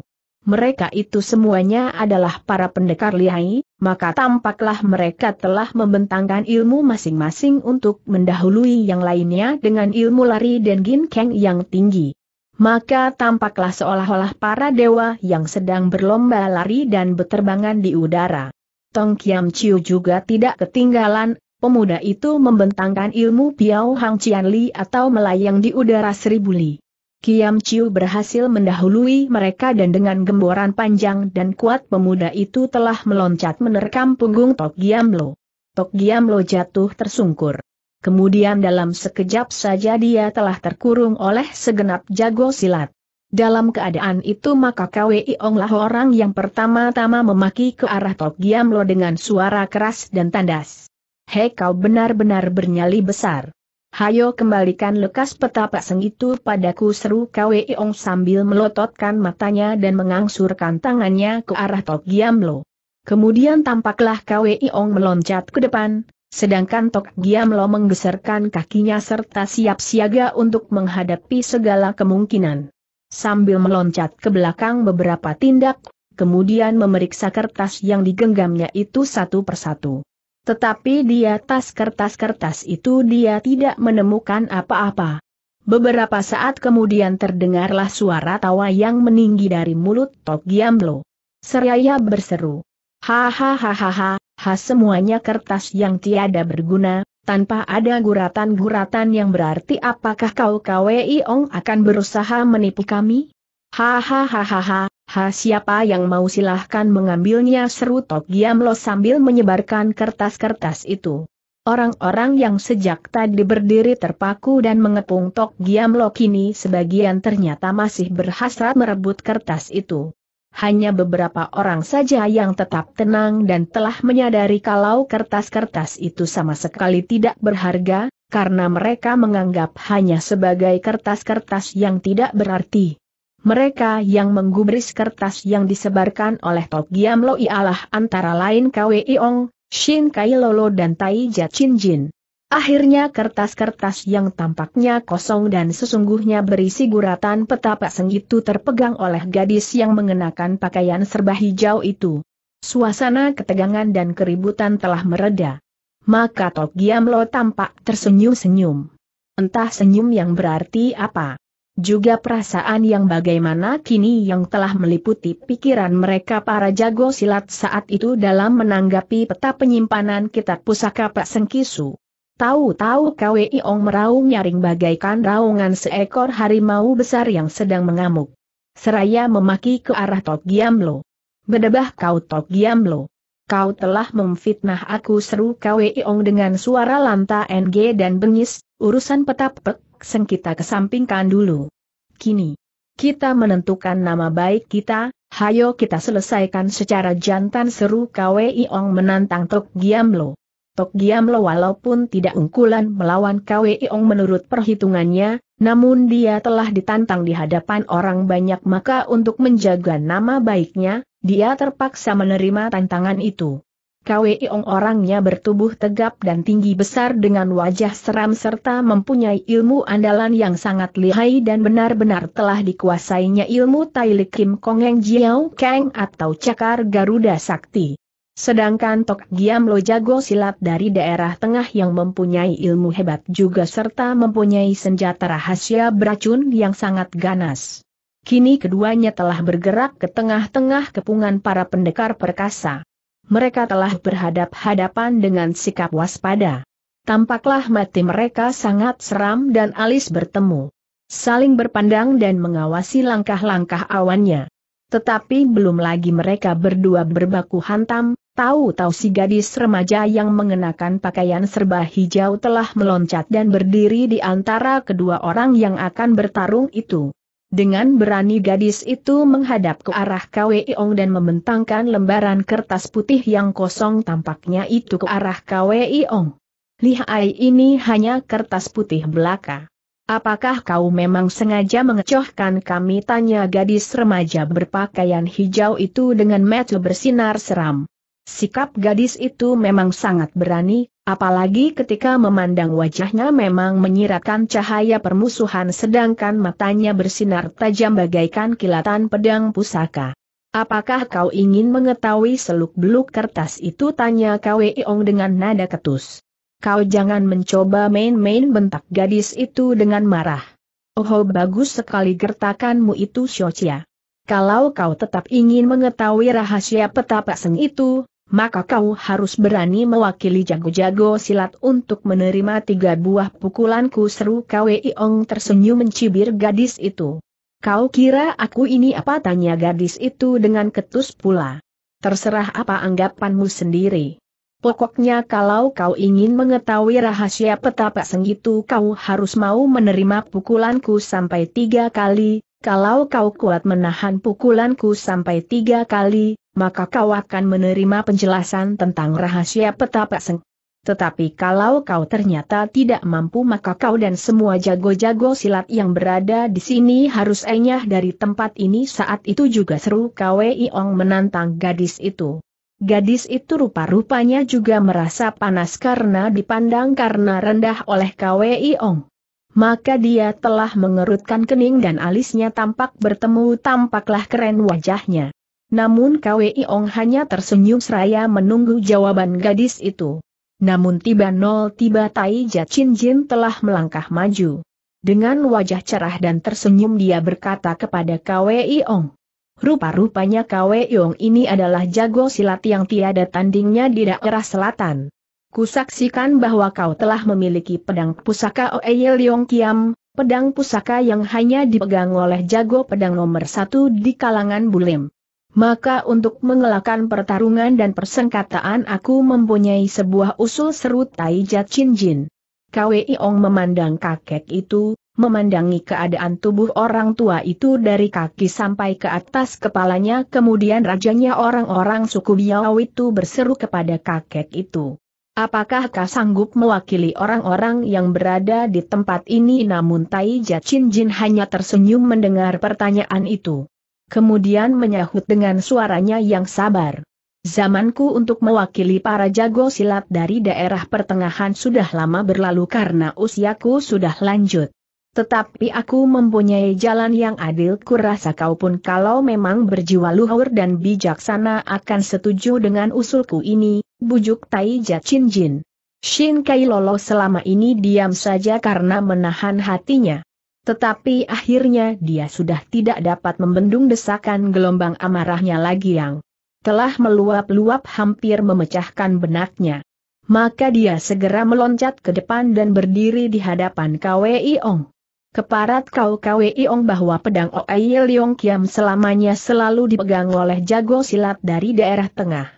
mereka itu semuanya adalah para pendekar lihai, maka tampaklah mereka telah membentangkan ilmu masing-masing untuk mendahului yang lainnya dengan ilmu lari dan ginkeng yang tinggi. Maka tampaklah seolah-olah para dewa yang sedang berlomba lari dan berterbangan di udara. Tong Kiam Chiu juga tidak ketinggalan, pemuda itu membentangkan ilmu Piao Hang Cian Li atau melayang di udara seribu li. Kiam Chiu berhasil mendahului mereka dan dengan gemboran panjang dan kuat pemuda itu telah meloncat menerkam punggung Tok Giam Lo. Tok Giam Lo jatuh tersungkur. Kemudian dalam sekejap saja dia telah terkurung oleh segenap jago silat. Dalam keadaan itu maka KWI Ong lah orang yang pertama-tama memaki ke arah Tok Giam Lo dengan suara keras dan tandas. Hei kau benar-benar bernyali besar. Hayo kembalikan lekas peta Seng itu padaku seru Kwe Ong sambil melototkan matanya dan mengangsurkan tangannya ke arah Tok Giam Lo. Kemudian tampaklah Kwe Ong meloncat ke depan, sedangkan Tok Giam Lo menggeserkan kakinya serta siap siaga untuk menghadapi segala kemungkinan. Sambil meloncat ke belakang beberapa tindak, kemudian memeriksa kertas yang digenggamnya itu satu persatu. Tetapi di atas kertas-kertas itu dia tidak menemukan apa-apa. Beberapa saat kemudian terdengarlah suara tawa yang meninggi dari mulut Tok Giamblo. Seraya berseru. Hahaha, ha semuanya kertas yang tiada berguna, tanpa ada guratan-guratan yang berarti apakah kau KWI Ong akan berusaha menipu kami? Hahaha, Ha siapa yang mau silahkan mengambilnya seru Tok Giam Lo sambil menyebarkan kertas-kertas itu. Orang-orang yang sejak tadi berdiri terpaku dan mengepung Tok Giam Lo kini sebagian ternyata masih berhasrat merebut kertas itu. Hanya beberapa orang saja yang tetap tenang dan telah menyadari kalau kertas-kertas itu sama sekali tidak berharga, karena mereka menganggap hanya sebagai kertas-kertas yang tidak berarti. Mereka yang menggubris kertas yang disebarkan oleh Tok Giam Lo ialah antara lain Kwei Ong, Shin Kai Lolo dan Tai Chin Jin. Akhirnya kertas-kertas yang tampaknya kosong dan sesungguhnya berisi guratan peta seng itu terpegang oleh gadis yang mengenakan pakaian serba hijau itu. Suasana ketegangan dan keributan telah mereda. Maka Tok Giam Lo tampak tersenyum-senyum. Entah senyum yang berarti apa juga perasaan yang bagaimana kini yang telah meliputi pikiran mereka para jago silat saat itu dalam menanggapi peta penyimpanan kitab pusaka Pak Sengkisu. Tahu-tahu Kwe Ong meraung nyaring bagaikan raungan seekor harimau besar yang sedang mengamuk. Seraya memaki ke arah Tok Giamlo. Bedebah kau Tok Giamlo kau telah memfitnah aku seru iong dengan suara lanta NG dan bengis, urusan peta pek, kita kesampingkan dulu. Kini, kita menentukan nama baik kita, hayo kita selesaikan secara jantan seru iong menantang Tok Giamlo. Tok Lo walaupun tidak unggulan melawan Ong menurut perhitungannya, namun dia telah ditantang di hadapan orang banyak maka untuk menjaga nama baiknya, dia terpaksa menerima tantangan itu. Ong orangnya bertubuh tegap dan tinggi besar dengan wajah seram serta mempunyai ilmu andalan yang sangat lihai dan benar-benar telah dikuasainya ilmu Tailik Kim Kongeng Jiao Kang atau Cakar Garuda Sakti. Sedangkan Tok Giam Lo jago silat dari daerah tengah yang mempunyai ilmu hebat juga serta mempunyai senjata rahasia beracun yang sangat ganas. Kini keduanya telah bergerak ke tengah-tengah kepungan para pendekar perkasa. Mereka telah berhadap-hadapan dengan sikap waspada. Tampaklah mati mereka sangat seram dan alis bertemu. Saling berpandang dan mengawasi langkah-langkah awannya. Tetapi belum lagi mereka berdua berbaku hantam, tahu-tahu si gadis remaja yang mengenakan pakaian serba hijau telah meloncat dan berdiri di antara kedua orang yang akan bertarung itu. Dengan berani gadis itu menghadap ke arah Kweong dan membentangkan lembaran kertas putih yang kosong tampaknya itu ke arah Kweong. Lihai ini hanya kertas putih belaka. Apakah kau memang sengaja mengecohkan kami? Tanya gadis remaja berpakaian hijau itu dengan mata bersinar seram. Sikap gadis itu memang sangat berani, apalagi ketika memandang wajahnya memang menyiratkan cahaya permusuhan sedangkan matanya bersinar tajam bagaikan kilatan pedang pusaka. Apakah kau ingin mengetahui seluk-beluk kertas itu? Tanya Ong dengan nada ketus. Kau jangan mencoba main-main bentak gadis itu dengan marah. Oh bagus sekali gertakanmu itu Shochia. Kalau kau tetap ingin mengetahui rahasia petapa seng itu, maka kau harus berani mewakili jago-jago silat untuk menerima tiga buah pukulanku seru Kwei Ong tersenyum mencibir gadis itu. Kau kira aku ini apa tanya gadis itu dengan ketus pula. Terserah apa anggapanmu sendiri. Pokoknya kalau kau ingin mengetahui rahasia petapa senggitu itu kau harus mau menerima pukulanku sampai tiga kali, kalau kau kuat menahan pukulanku sampai tiga kali, maka kau akan menerima penjelasan tentang rahasia petapa senggitu. Tetapi kalau kau ternyata tidak mampu maka kau dan semua jago-jago silat yang berada di sini harus enyah dari tempat ini saat itu juga seru Kwei Ong menantang gadis itu. Gadis itu rupa-rupanya juga merasa panas karena dipandang karena rendah oleh KWI Ong. Maka dia telah mengerutkan kening dan alisnya tampak bertemu tampaklah keren wajahnya. Namun KWI Ong hanya tersenyum seraya menunggu jawaban gadis itu. Namun tiba nol tiba Tai Chin Jin telah melangkah maju. Dengan wajah cerah dan tersenyum dia berkata kepada KWI Ong. Rupa-rupanya Kwe Yong ini adalah jago silat yang tiada tandingnya di daerah selatan. Kusaksikan bahwa kau telah memiliki pedang pusaka Oei Leong Kiam, pedang pusaka yang hanya dipegang oleh jago pedang nomor satu di kalangan Bulim. Maka untuk mengelakkan pertarungan dan persengkataan aku mempunyai sebuah usul seru Tai Jat Chin Jin. Kwe Yong memandang kakek itu, memandangi keadaan tubuh orang tua itu dari kaki sampai ke atas kepalanya kemudian rajanya orang-orang suku Biao itu berseru kepada kakek itu. Apakah kau sanggup mewakili orang-orang yang berada di tempat ini namun Tai Jacin Jin hanya tersenyum mendengar pertanyaan itu. Kemudian menyahut dengan suaranya yang sabar. Zamanku untuk mewakili para jago silat dari daerah pertengahan sudah lama berlalu karena usiaku sudah lanjut. Tetapi aku mempunyai jalan yang adil kurasa kau pun kalau memang berjiwa luhur dan bijaksana akan setuju dengan usulku ini, bujuk Tai Jacin Jin. Shin Kai Lolo selama ini diam saja karena menahan hatinya. Tetapi akhirnya dia sudah tidak dapat membendung desakan gelombang amarahnya lagi yang telah meluap-luap hampir memecahkan benaknya. Maka dia segera meloncat ke depan dan berdiri di hadapan KWI Ong. Keparat kau iong bahwa pedang Oei Leong Kiam selamanya selalu dipegang oleh jago silat dari daerah tengah.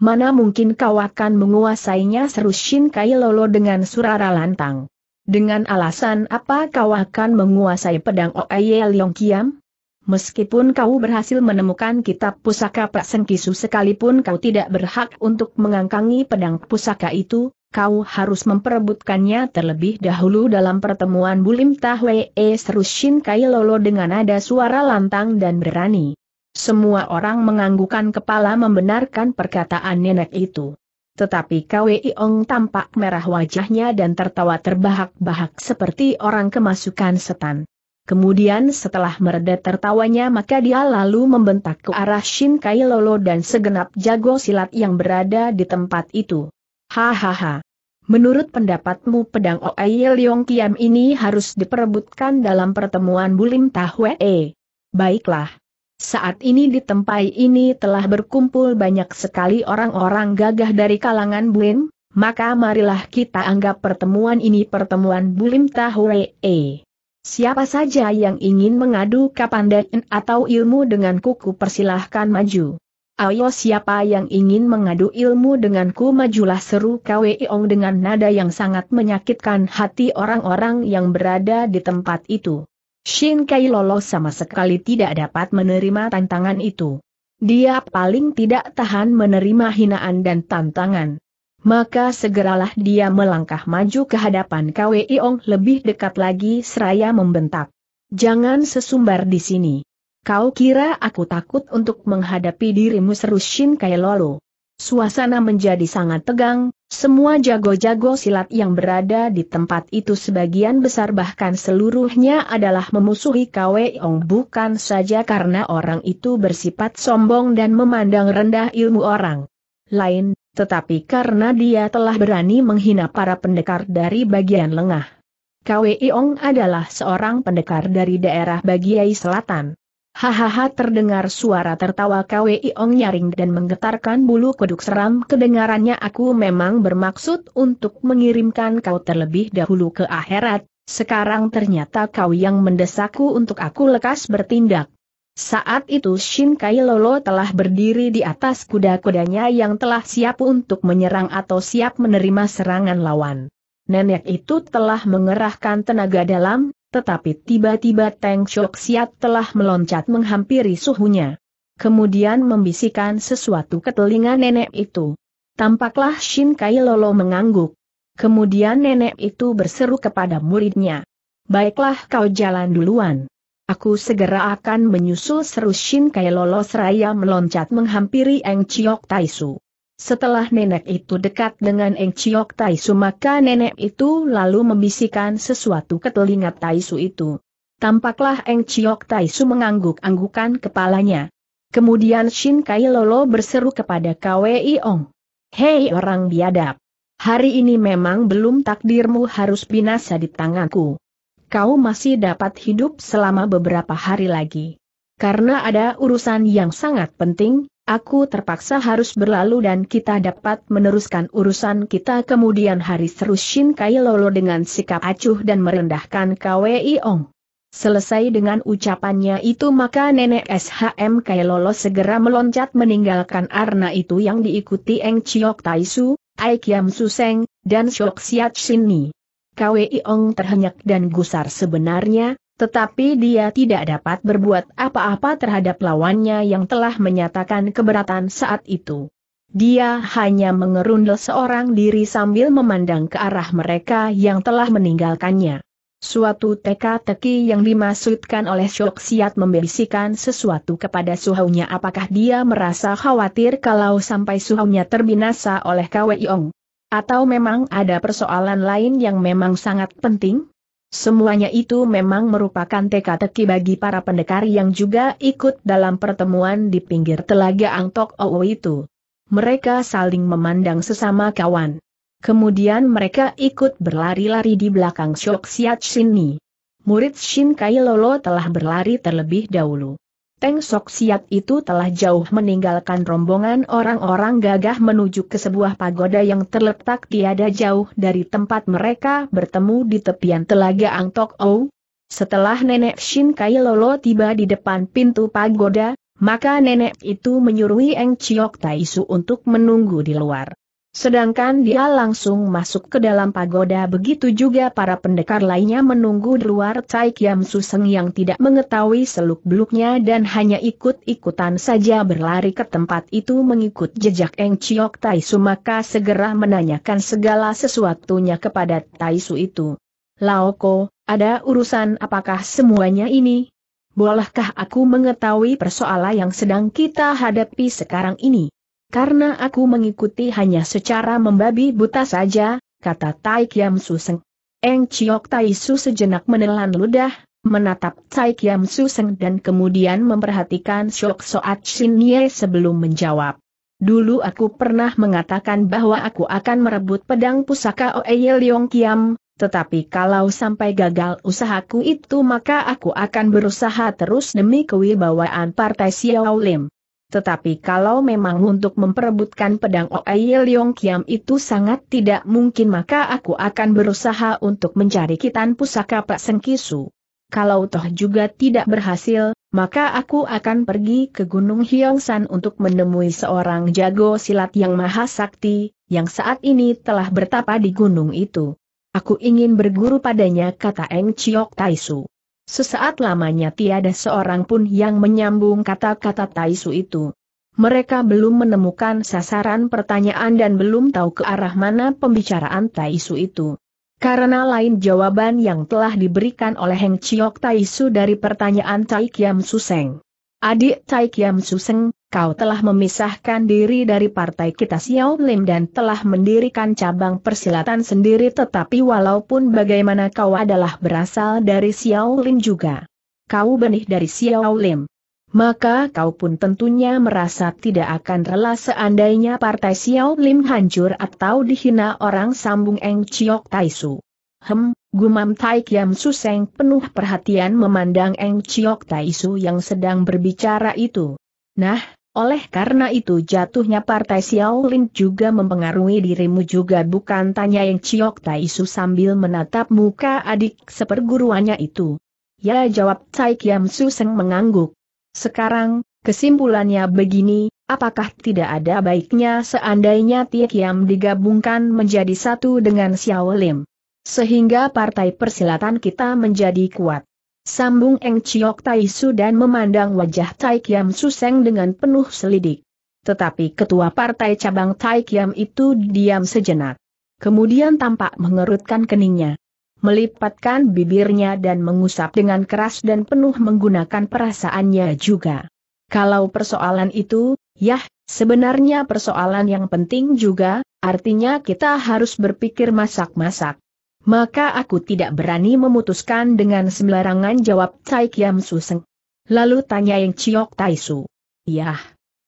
Mana mungkin kau akan menguasainya seru Shin Kai Lolo dengan surara lantang. Dengan alasan apa kau akan menguasai pedang Oei Leong Kiam? Meskipun kau berhasil menemukan kitab pusaka prasengkisu, sekalipun kau tidak berhak untuk mengangkangi pedang pusaka itu, kau harus memperebutkannya terlebih dahulu dalam pertemuan Bulim Tahwe e seru Shin Kai Lolo dengan ada suara lantang dan berani. Semua orang menganggukan kepala membenarkan perkataan nenek itu. Tetapi Kwei Ong tampak merah wajahnya dan tertawa terbahak-bahak seperti orang kemasukan setan. Kemudian setelah mereda tertawanya maka dia lalu membentak ke arah Shin Kai Lolo dan segenap jago silat yang berada di tempat itu. Hahaha. Menurut pendapatmu pedang Oeye Leong Kiam ini harus diperebutkan dalam pertemuan Bulim Tahwee. Baiklah. Saat ini di tempat ini telah berkumpul banyak sekali orang-orang gagah dari kalangan Bulim, maka marilah kita anggap pertemuan ini pertemuan Bulim Tahwee. Siapa saja yang ingin mengadu kapandain atau ilmu dengan kuku persilahkan maju. Ayo siapa yang ingin mengadu ilmu denganku majulah seru Kweong dengan nada yang sangat menyakitkan hati orang-orang yang berada di tempat itu. Shin Kai Lolo sama sekali tidak dapat menerima tantangan itu. Dia paling tidak tahan menerima hinaan dan tantangan. Maka segeralah dia melangkah maju ke hadapan Kweong lebih dekat lagi seraya membentak. Jangan sesumbar di sini. Kau kira aku takut untuk menghadapi dirimu seru Shin Kai Suasana menjadi sangat tegang, semua jago-jago silat yang berada di tempat itu sebagian besar bahkan seluruhnya adalah memusuhi Ong. bukan saja karena orang itu bersifat sombong dan memandang rendah ilmu orang lain, tetapi karena dia telah berani menghina para pendekar dari bagian lengah. Ong adalah seorang pendekar dari daerah Bagiai Selatan. Hahaha terdengar suara tertawa KWI Ong nyaring dan menggetarkan bulu kuduk seram kedengarannya aku memang bermaksud untuk mengirimkan kau terlebih dahulu ke akhirat, sekarang ternyata kau yang mendesakku untuk aku lekas bertindak. Saat itu Shin Kai Lolo telah berdiri di atas kuda-kudanya yang telah siap untuk menyerang atau siap menerima serangan lawan. Nenek itu telah mengerahkan tenaga dalam, tetapi tiba-tiba Teng Chok Siat telah meloncat menghampiri suhunya. Kemudian membisikkan sesuatu ke telinga nenek itu. Tampaklah Shin Kai Lolo mengangguk. Kemudian nenek itu berseru kepada muridnya. Baiklah kau jalan duluan. Aku segera akan menyusul seru Shin Kai Lolo seraya meloncat menghampiri Eng Chiok Taisu. Setelah nenek itu dekat dengan Eng Chiok Taisu maka nenek itu lalu membisikkan sesuatu ke telinga Taisu itu. Tampaklah Eng Chiok Taisu mengangguk-anggukan kepalanya. Kemudian Shin Kai Lolo berseru kepada Kwei Ong. Hei orang biadab! Hari ini memang belum takdirmu harus binasa di tanganku. Kau masih dapat hidup selama beberapa hari lagi. Karena ada urusan yang sangat penting, Aku terpaksa harus berlalu dan kita dapat meneruskan urusan kita kemudian hari seru Shin Kai Lolo dengan sikap acuh dan merendahkan KWI Ong. Selesai dengan ucapannya itu maka nenek SHM Kai Lolo segera meloncat meninggalkan arna itu yang diikuti Eng Chiok Kiam Aikiam Seng, dan Shok Siat Shinni. KWI Ong terhenyak dan gusar sebenarnya, tetapi dia tidak dapat berbuat apa-apa terhadap lawannya yang telah menyatakan keberatan saat itu. Dia hanya mengerundel seorang diri sambil memandang ke arah mereka yang telah meninggalkannya. Suatu teka-teki yang dimaksudkan oleh Syok Siat membisikkan sesuatu kepada suhaunya apakah dia merasa khawatir kalau sampai suhaunya terbinasa oleh Yong? Atau memang ada persoalan lain yang memang sangat penting? Semuanya itu memang merupakan teka-teki bagi para pendekar yang juga ikut dalam pertemuan di pinggir telaga Angtok Owo itu. Mereka saling memandang sesama kawan. Kemudian mereka ikut berlari-lari di belakang Shok Siat Shin Ni. Murid Shin Kai Lolo telah berlari terlebih dahulu. Teng Sok Siat itu telah jauh meninggalkan rombongan orang-orang gagah menuju ke sebuah pagoda yang terletak tiada jauh dari tempat mereka bertemu di tepian telaga Ang Tok Ou. Setelah nenek Shin Kai Lolo tiba di depan pintu pagoda, maka nenek itu menyuruhi Eng Chiok Su untuk menunggu di luar. Sedangkan dia langsung masuk ke dalam pagoda begitu juga para pendekar lainnya menunggu di luar Tai Kiam Suseng yang tidak mengetahui seluk-beluknya dan hanya ikut-ikutan saja berlari ke tempat itu mengikut jejak Eng Chiok Tai Su maka segera menanyakan segala sesuatunya kepada Tai Su itu. Laoko, ada urusan apakah semuanya ini? Bolehkah aku mengetahui persoalan yang sedang kita hadapi sekarang ini? karena aku mengikuti hanya secara membabi buta saja, kata Tai Kiam Suseng. Eng Chiok Tai Su sejenak menelan ludah, menatap Tai Kiam Suseng dan kemudian memperhatikan Shok Soat Shin Ye sebelum menjawab. Dulu aku pernah mengatakan bahwa aku akan merebut pedang pusaka Oeye Leong Kiam, tetapi kalau sampai gagal usahaku itu maka aku akan berusaha terus demi kewibawaan Partai Xiao Lim. Tetapi kalau memang untuk memperebutkan pedang Oei Leong Kiam itu sangat tidak mungkin maka aku akan berusaha untuk mencari kitan pusaka Pak Sengkisu. Kalau toh juga tidak berhasil, maka aku akan pergi ke Gunung Hyongsan untuk menemui seorang jago silat yang maha sakti, yang saat ini telah bertapa di gunung itu. Aku ingin berguru padanya kata Eng Chiok Taisu. Sesaat lamanya tiada seorang pun yang menyambung kata-kata Taisu itu. Mereka belum menemukan sasaran pertanyaan dan belum tahu ke arah mana pembicaraan Taisu itu. Karena lain jawaban yang telah diberikan oleh Heng Chiok Taisu dari pertanyaan Tai Kiam Suseng. Adik Tai Kiam Suseng, kau telah memisahkan diri dari partai kita Xiao Lim dan telah mendirikan cabang persilatan sendiri tetapi walaupun bagaimana kau adalah berasal dari Xiao Lim juga. Kau benih dari Xiao Lim. Maka kau pun tentunya merasa tidak akan rela seandainya partai Xiao Lim hancur atau dihina orang sambung Eng Chiok Taisu. Hem, gumam Tai Kiam Suseng penuh perhatian memandang Eng Chiok Tai Su yang sedang berbicara itu. Nah, oleh karena itu jatuhnya Partai Xiaolin juga mempengaruhi dirimu juga bukan tanya Eng Chiok Tai Su sambil menatap muka adik seperguruannya itu. Ya jawab Tai Kiam Suseng mengangguk. Sekarang, kesimpulannya begini, Apakah tidak ada baiknya seandainya Tie Kiam digabungkan menjadi satu dengan Xiao Lim? Sehingga partai persilatan kita menjadi kuat. Sambung Eng Chiok Tai Su dan memandang wajah Tai Kiam Suseng dengan penuh selidik. Tetapi ketua partai cabang Tai Kiam itu diam sejenak. Kemudian tampak mengerutkan keningnya. Melipatkan bibirnya dan mengusap dengan keras dan penuh menggunakan perasaannya juga. Kalau persoalan itu, yah, sebenarnya persoalan yang penting juga, artinya kita harus berpikir masak-masak. Maka aku tidak berani memutuskan dengan sembarangan jawab Tai Kiam Suseng. Lalu tanya yang Ciok Tai Su. Yah.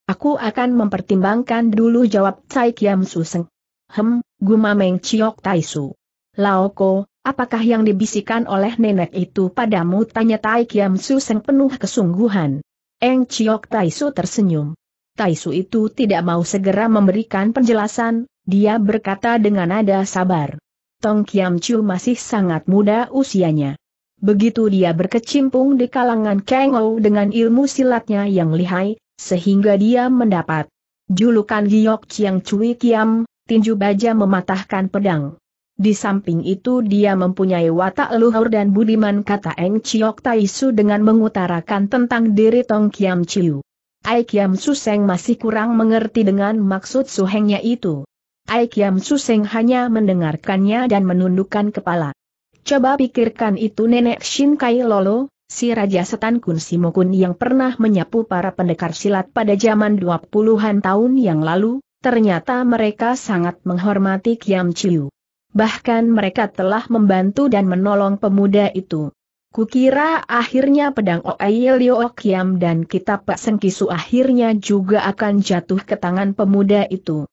Aku akan mempertimbangkan dulu jawab Tai Kiam Suseng. Hem, gumameng Ciok Tai Su. Laoko, apakah yang dibisikkan oleh nenek itu padamu? Tanya Tai Kiam Suseng penuh kesungguhan. Eng Ciok Tai Su tersenyum. Taisu itu tidak mau segera memberikan penjelasan, dia berkata dengan nada sabar. Tong Kiam Chu masih sangat muda usianya. Begitu dia berkecimpung di kalangan Kang Ou dengan ilmu silatnya yang lihai, sehingga dia mendapat julukan Giok Chiang Chui Kiam, tinju baja mematahkan pedang. Di samping itu dia mempunyai watak luhur dan budiman kata Eng Chiok Taisu dengan mengutarakan tentang diri Tong Kiam Chiu. Ai Kiam Suseng masih kurang mengerti dengan maksud Suhengnya itu. Aikiam Suseng hanya mendengarkannya dan menundukkan kepala. Coba pikirkan itu nenek Shin Kai Lolo, si Raja Setan Kun Simokun yang pernah menyapu para pendekar silat pada zaman 20-an tahun yang lalu, ternyata mereka sangat menghormati Kiam Chiu. Bahkan mereka telah membantu dan menolong pemuda itu. Kukira akhirnya pedang Oeyelio Kiam dan kitab Pak Sengkisu akhirnya juga akan jatuh ke tangan pemuda itu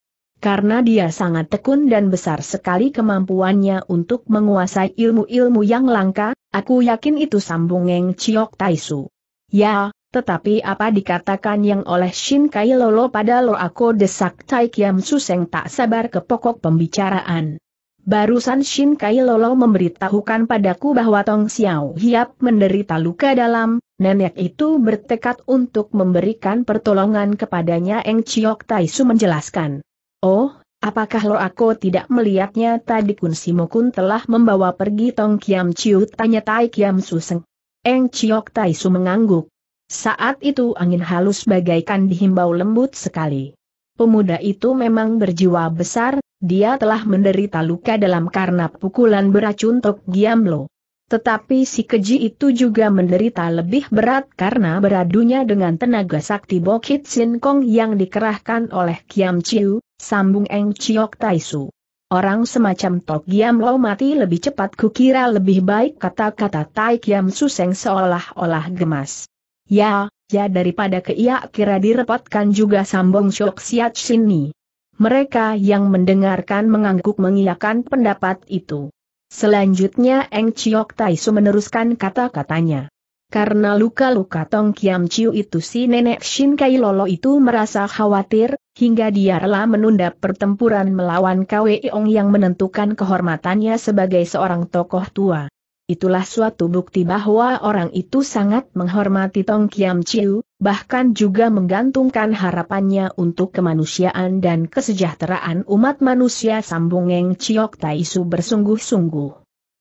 karena dia sangat tekun dan besar sekali kemampuannya untuk menguasai ilmu-ilmu yang langka, aku yakin itu sambung Eng Chiok Taisu. Ya, tetapi apa dikatakan yang oleh Shin Kai Lolo pada lo aku desak Tai Kiam Suseng tak sabar ke pokok pembicaraan. Barusan Shin Kai Lolo memberitahukan padaku bahwa Tong Xiao Hiap menderita luka dalam, nenek itu bertekad untuk memberikan pertolongan kepadanya Eng Chiok Taisu menjelaskan. Oh, apakah lo aku tidak melihatnya tadi Kun Simokun telah membawa pergi Tong Kiam Chiu tanya Tai Kiam Suseng. Eng Chiok Tai Su mengangguk. Saat itu angin halus bagaikan dihimbau lembut sekali. Pemuda itu memang berjiwa besar, dia telah menderita luka dalam karena pukulan beracun Tok lo. Tetapi si keji itu juga menderita lebih berat karena beradunya dengan tenaga sakti Bokit Sin Kong yang dikerahkan oleh Kiam Chiu, Sambung Eng Chiok Taisu. Orang semacam Tok Giam Lo mati lebih cepat kukira lebih baik kata-kata Tai Kiam Suseng seolah-olah gemas. Ya, ya daripada ke ia kira direpotkan juga Sambung Syok Siat Sini. Mereka yang mendengarkan mengangguk mengiyakan pendapat itu. Selanjutnya Eng Chiok Taisu meneruskan kata-katanya. Karena luka-luka Tong Kiam Chiu itu si nenek Shin Kai Lolo itu merasa khawatir, hingga dia rela menunda pertempuran melawan Kwe Ong yang menentukan kehormatannya sebagai seorang tokoh tua. Itulah suatu bukti bahwa orang itu sangat menghormati Tong Kiam Chiu, bahkan juga menggantungkan harapannya untuk kemanusiaan dan kesejahteraan umat manusia sambung Eng Chiok Taisu bersungguh-sungguh.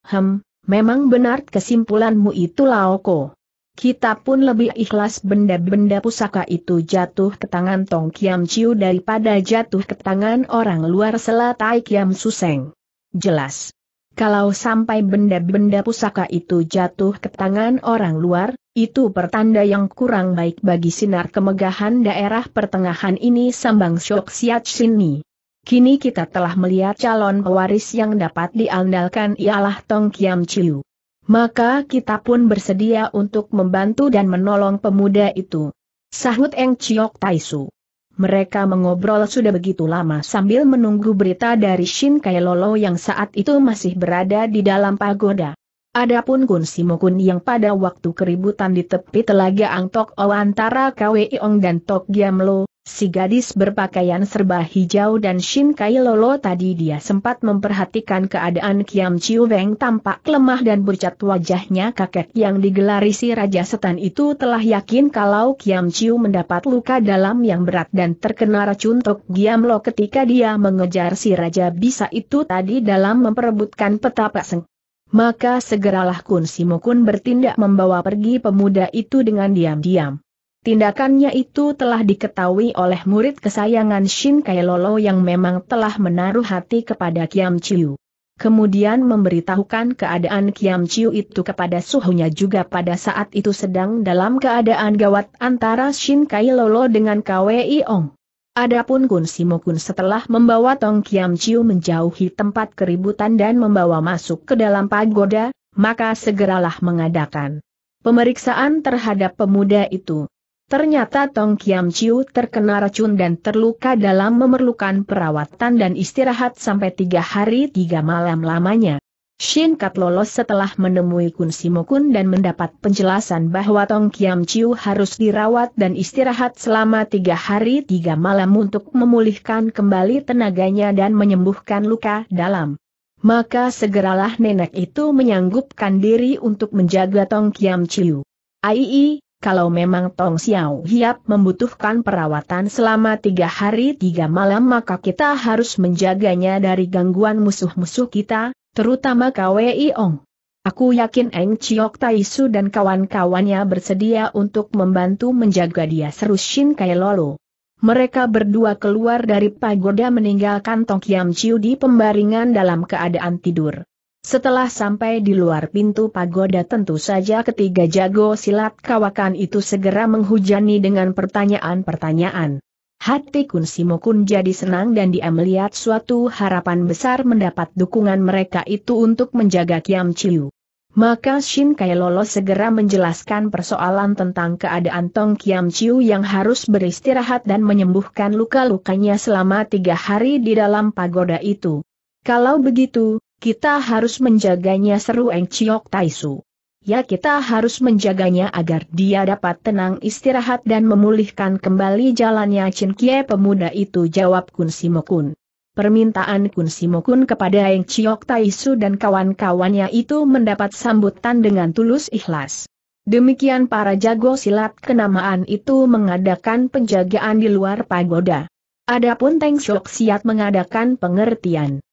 Hem, memang benar kesimpulanmu itu Laoko. Kita pun lebih ikhlas benda-benda pusaka itu jatuh ke tangan Tong Kiam Chiu daripada jatuh ke tangan orang luar selatai Kiam Suseng. Jelas. Kalau sampai benda-benda pusaka itu jatuh ke tangan orang luar, itu pertanda yang kurang baik bagi sinar kemegahan daerah pertengahan ini sambang syok Siat Sini. Kini kita telah melihat calon pewaris yang dapat diandalkan ialah Tong Kiam Chiu maka kita pun bersedia untuk membantu dan menolong pemuda itu. Sahut Eng Chiok Taisu. Mereka mengobrol sudah begitu lama sambil menunggu berita dari Shin Kai Lolo yang saat itu masih berada di dalam pagoda. Adapun Kun Simokun yang pada waktu keributan di tepi telaga Angtok O antara Ong dan Tok Lo. Si gadis berpakaian serba hijau dan Shin Kai Lolo tadi dia sempat memperhatikan keadaan Kiam Chiu Weng tampak lemah dan bercat wajahnya kakek yang digelari si Raja Setan itu telah yakin kalau Kiam Chiu mendapat luka dalam yang berat dan terkena racun Tok Giam Lo ketika dia mengejar si Raja Bisa itu tadi dalam memperebutkan peta paseng. Maka segeralah Kun Simokun bertindak membawa pergi pemuda itu dengan diam-diam. Tindakannya itu telah diketahui oleh murid kesayangan Shin Kai Lolo yang memang telah menaruh hati kepada Kiam Chiu. Kemudian memberitahukan keadaan Kiam Chiu itu kepada suhunya juga pada saat itu sedang dalam keadaan gawat antara Shin Kai Lolo dengan Kwei Ong. Adapun Kun Simokun setelah membawa Tong Kiam Chiu menjauhi tempat keributan dan membawa masuk ke dalam pagoda, maka segeralah mengadakan pemeriksaan terhadap pemuda itu. Ternyata Tong Kiam Chiu terkena racun dan terluka dalam memerlukan perawatan dan istirahat sampai tiga hari tiga malam lamanya. Shin Kat lolos setelah menemui Kun Simokun dan mendapat penjelasan bahwa Tong Kiam Chiu harus dirawat dan istirahat selama tiga hari tiga malam untuk memulihkan kembali tenaganya dan menyembuhkan luka dalam. Maka segeralah nenek itu menyanggupkan diri untuk menjaga Tong Kiam Chiu. Ai, kalau memang Tong Xiao Hiap membutuhkan perawatan selama tiga hari tiga malam maka kita harus menjaganya dari gangguan musuh-musuh kita, terutama KWI Ong. Aku yakin Eng Chiok Taisu dan kawan-kawannya bersedia untuk membantu menjaga dia seru Shin Kai Lolo. Mereka berdua keluar dari pagoda meninggalkan Tong Kiam Chiu di pembaringan dalam keadaan tidur. Setelah sampai di luar pintu pagoda tentu saja ketiga jago silat kawakan itu segera menghujani dengan pertanyaan-pertanyaan. Hati Kun Simokun jadi senang dan dia melihat suatu harapan besar mendapat dukungan mereka itu untuk menjaga Kiam Chiu. Maka Shin Kai Lolo segera menjelaskan persoalan tentang keadaan Tong Kiam Chiu yang harus beristirahat dan menyembuhkan luka-lukanya selama tiga hari di dalam pagoda itu. Kalau begitu, kita harus menjaganya seru Eng Chiok Taisu. Ya kita harus menjaganya agar dia dapat tenang istirahat dan memulihkan kembali jalannya Chin Kie pemuda itu jawab Kun Simokun. Permintaan Kun Simokun kepada Eng Chiok Taisu dan kawan-kawannya itu mendapat sambutan dengan tulus ikhlas. Demikian para jago silat kenamaan itu mengadakan penjagaan di luar pagoda. Adapun Teng Shok Siat mengadakan pengertian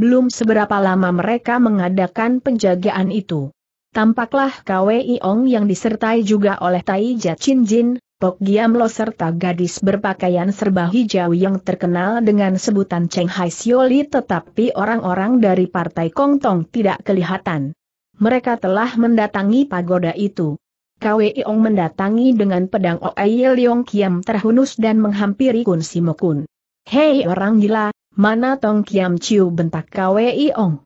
belum seberapa lama mereka mengadakan penjagaan itu. Tampaklah Kwei Ong yang disertai juga oleh Tai Chin Jin, Pok Giam Lo serta gadis berpakaian serba hijau yang terkenal dengan sebutan Cheng Hai Sioli tetapi orang-orang dari Partai Kong Tong tidak kelihatan. Mereka telah mendatangi pagoda itu. Kwei Ong mendatangi dengan pedang Oei Leong Kiam terhunus dan menghampiri Kun Simokun. Hei orang gila, Mana Tong Kiam Chiu bentak Kwei Ong.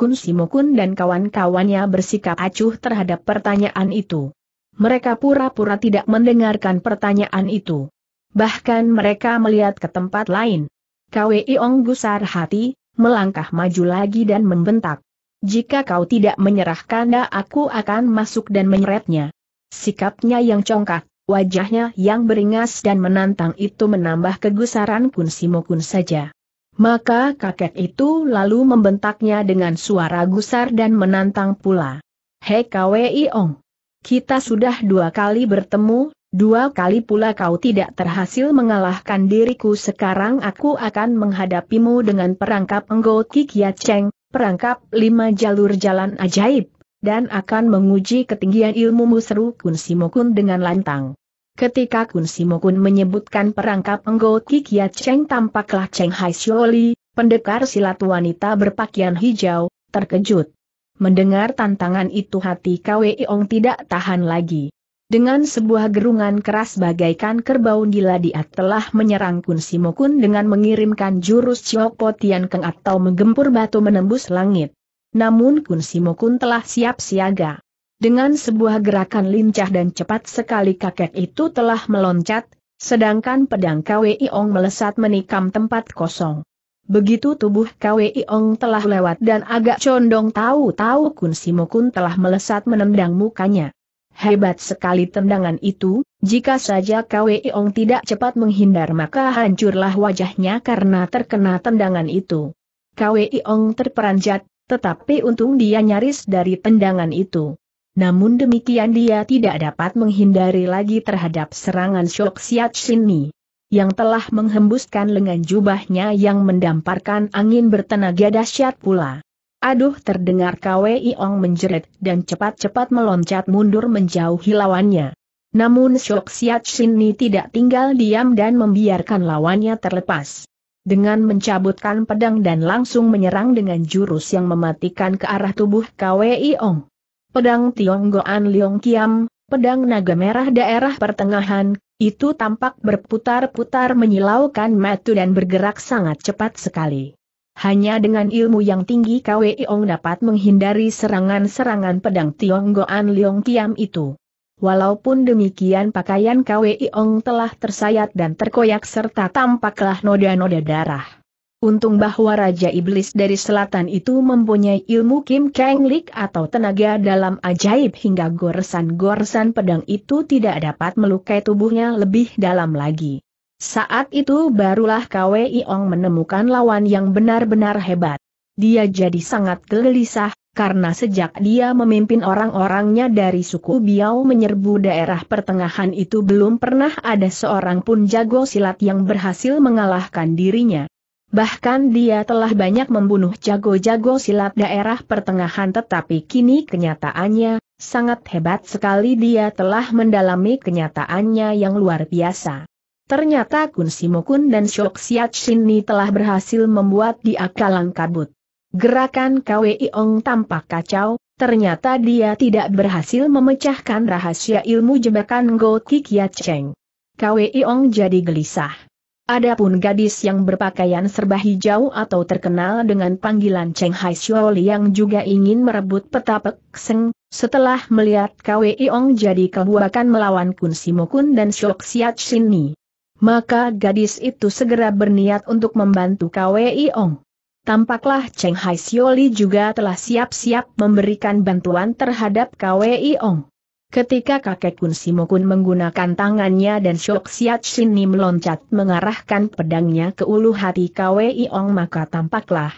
Kun Simokun dan kawan-kawannya bersikap acuh terhadap pertanyaan itu. Mereka pura-pura tidak mendengarkan pertanyaan itu. Bahkan mereka melihat ke tempat lain. Kwei Ong gusar hati, melangkah maju lagi dan membentak. Jika kau tidak menyerahkan aku akan masuk dan menyeretnya. Sikapnya yang congkak, wajahnya yang beringas dan menantang itu menambah kegusaran Kun Simokun saja. Maka kakek itu lalu membentaknya dengan suara gusar dan menantang pula. Hei Kwei Ong! Kita sudah dua kali bertemu, dua kali pula kau tidak terhasil mengalahkan diriku sekarang aku akan menghadapimu dengan perangkap Enggo Kikia Cheng, perangkap lima jalur jalan ajaib, dan akan menguji ketinggian ilmu musru Kun Simokun dengan lantang. Ketika Kun Simokun menyebutkan perangkap Enggol Kikia Cheng tampaklah Cheng Hai Shioli, pendekar silat wanita berpakaian hijau, terkejut. Mendengar tantangan itu hati Kwei Ong tidak tahan lagi. Dengan sebuah gerungan keras bagaikan kerbau gila dia telah menyerang Kun Simokun dengan mengirimkan jurus Chiok Potian Keng atau menggempur batu menembus langit. Namun Kun Simokun telah siap siaga. Dengan sebuah gerakan lincah dan cepat sekali kakek itu telah meloncat, sedangkan pedang Kwei Ong melesat menikam tempat kosong. Begitu tubuh Kwei Ong telah lewat dan agak condong tahu-tahu Kun Simokun telah melesat menendang mukanya. Hebat sekali tendangan itu, jika saja Kwei Ong tidak cepat menghindar maka hancurlah wajahnya karena terkena tendangan itu. Kwei Ong terperanjat, tetapi untung dia nyaris dari tendangan itu. Namun demikian dia tidak dapat menghindari lagi terhadap serangan Shok Siat Sini yang telah menghembuskan lengan jubahnya yang mendamparkan angin bertenaga dahsyat pula. Aduh terdengar Kwei Ong menjerit dan cepat-cepat meloncat mundur menjauhi lawannya. Namun Shok Siat Sini tidak tinggal diam dan membiarkan lawannya terlepas. Dengan mencabutkan pedang dan langsung menyerang dengan jurus yang mematikan ke arah tubuh Kwei Ong. Pedang Tionggoan Liong Kiam, pedang naga merah daerah pertengahan, itu tampak berputar-putar menyilaukan mata dan bergerak sangat cepat sekali. Hanya dengan ilmu yang tinggi Kwee Ong dapat menghindari serangan-serangan pedang Tionggoan Liong Kiam itu. Walaupun demikian pakaian Kwee Ong telah tersayat dan terkoyak serta tampaklah noda-noda darah. Untung bahwa Raja Iblis dari selatan itu mempunyai ilmu Kim Kang Lik atau tenaga dalam ajaib hingga goresan-goresan pedang itu tidak dapat melukai tubuhnya lebih dalam lagi. Saat itu barulah Kwei Ong menemukan lawan yang benar-benar hebat. Dia jadi sangat gelisah, karena sejak dia memimpin orang-orangnya dari suku Biao menyerbu daerah pertengahan itu belum pernah ada seorang pun jago silat yang berhasil mengalahkan dirinya. Bahkan dia telah banyak membunuh jago-jago silat daerah pertengahan tetapi kini kenyataannya, sangat hebat sekali dia telah mendalami kenyataannya yang luar biasa. Ternyata Kun Simokun dan Shok Siat Shinni telah berhasil membuat dia kalang kabut. Gerakan KWI Ong tampak kacau, ternyata dia tidak berhasil memecahkan rahasia ilmu jebakan Go Kikia Cheng. KWI Ong jadi gelisah. Adapun gadis yang berpakaian serba hijau atau terkenal dengan panggilan Cheng Hai Xiaoli yang juga ingin merebut peta Pek Seng, setelah melihat Kwe Iong jadi kebuakan melawan Kun Simokun dan Shok Siat Shinni. Maka gadis itu segera berniat untuk membantu Kwe Iong. Tampaklah Cheng Hai Xiaoli juga telah siap-siap memberikan bantuan terhadap Kwe Iong. Ketika kakek Kun Simokun menggunakan tangannya dan Shok Siat meloncat mengarahkan pedangnya ke ulu hati Kwei Ong maka tampaklah.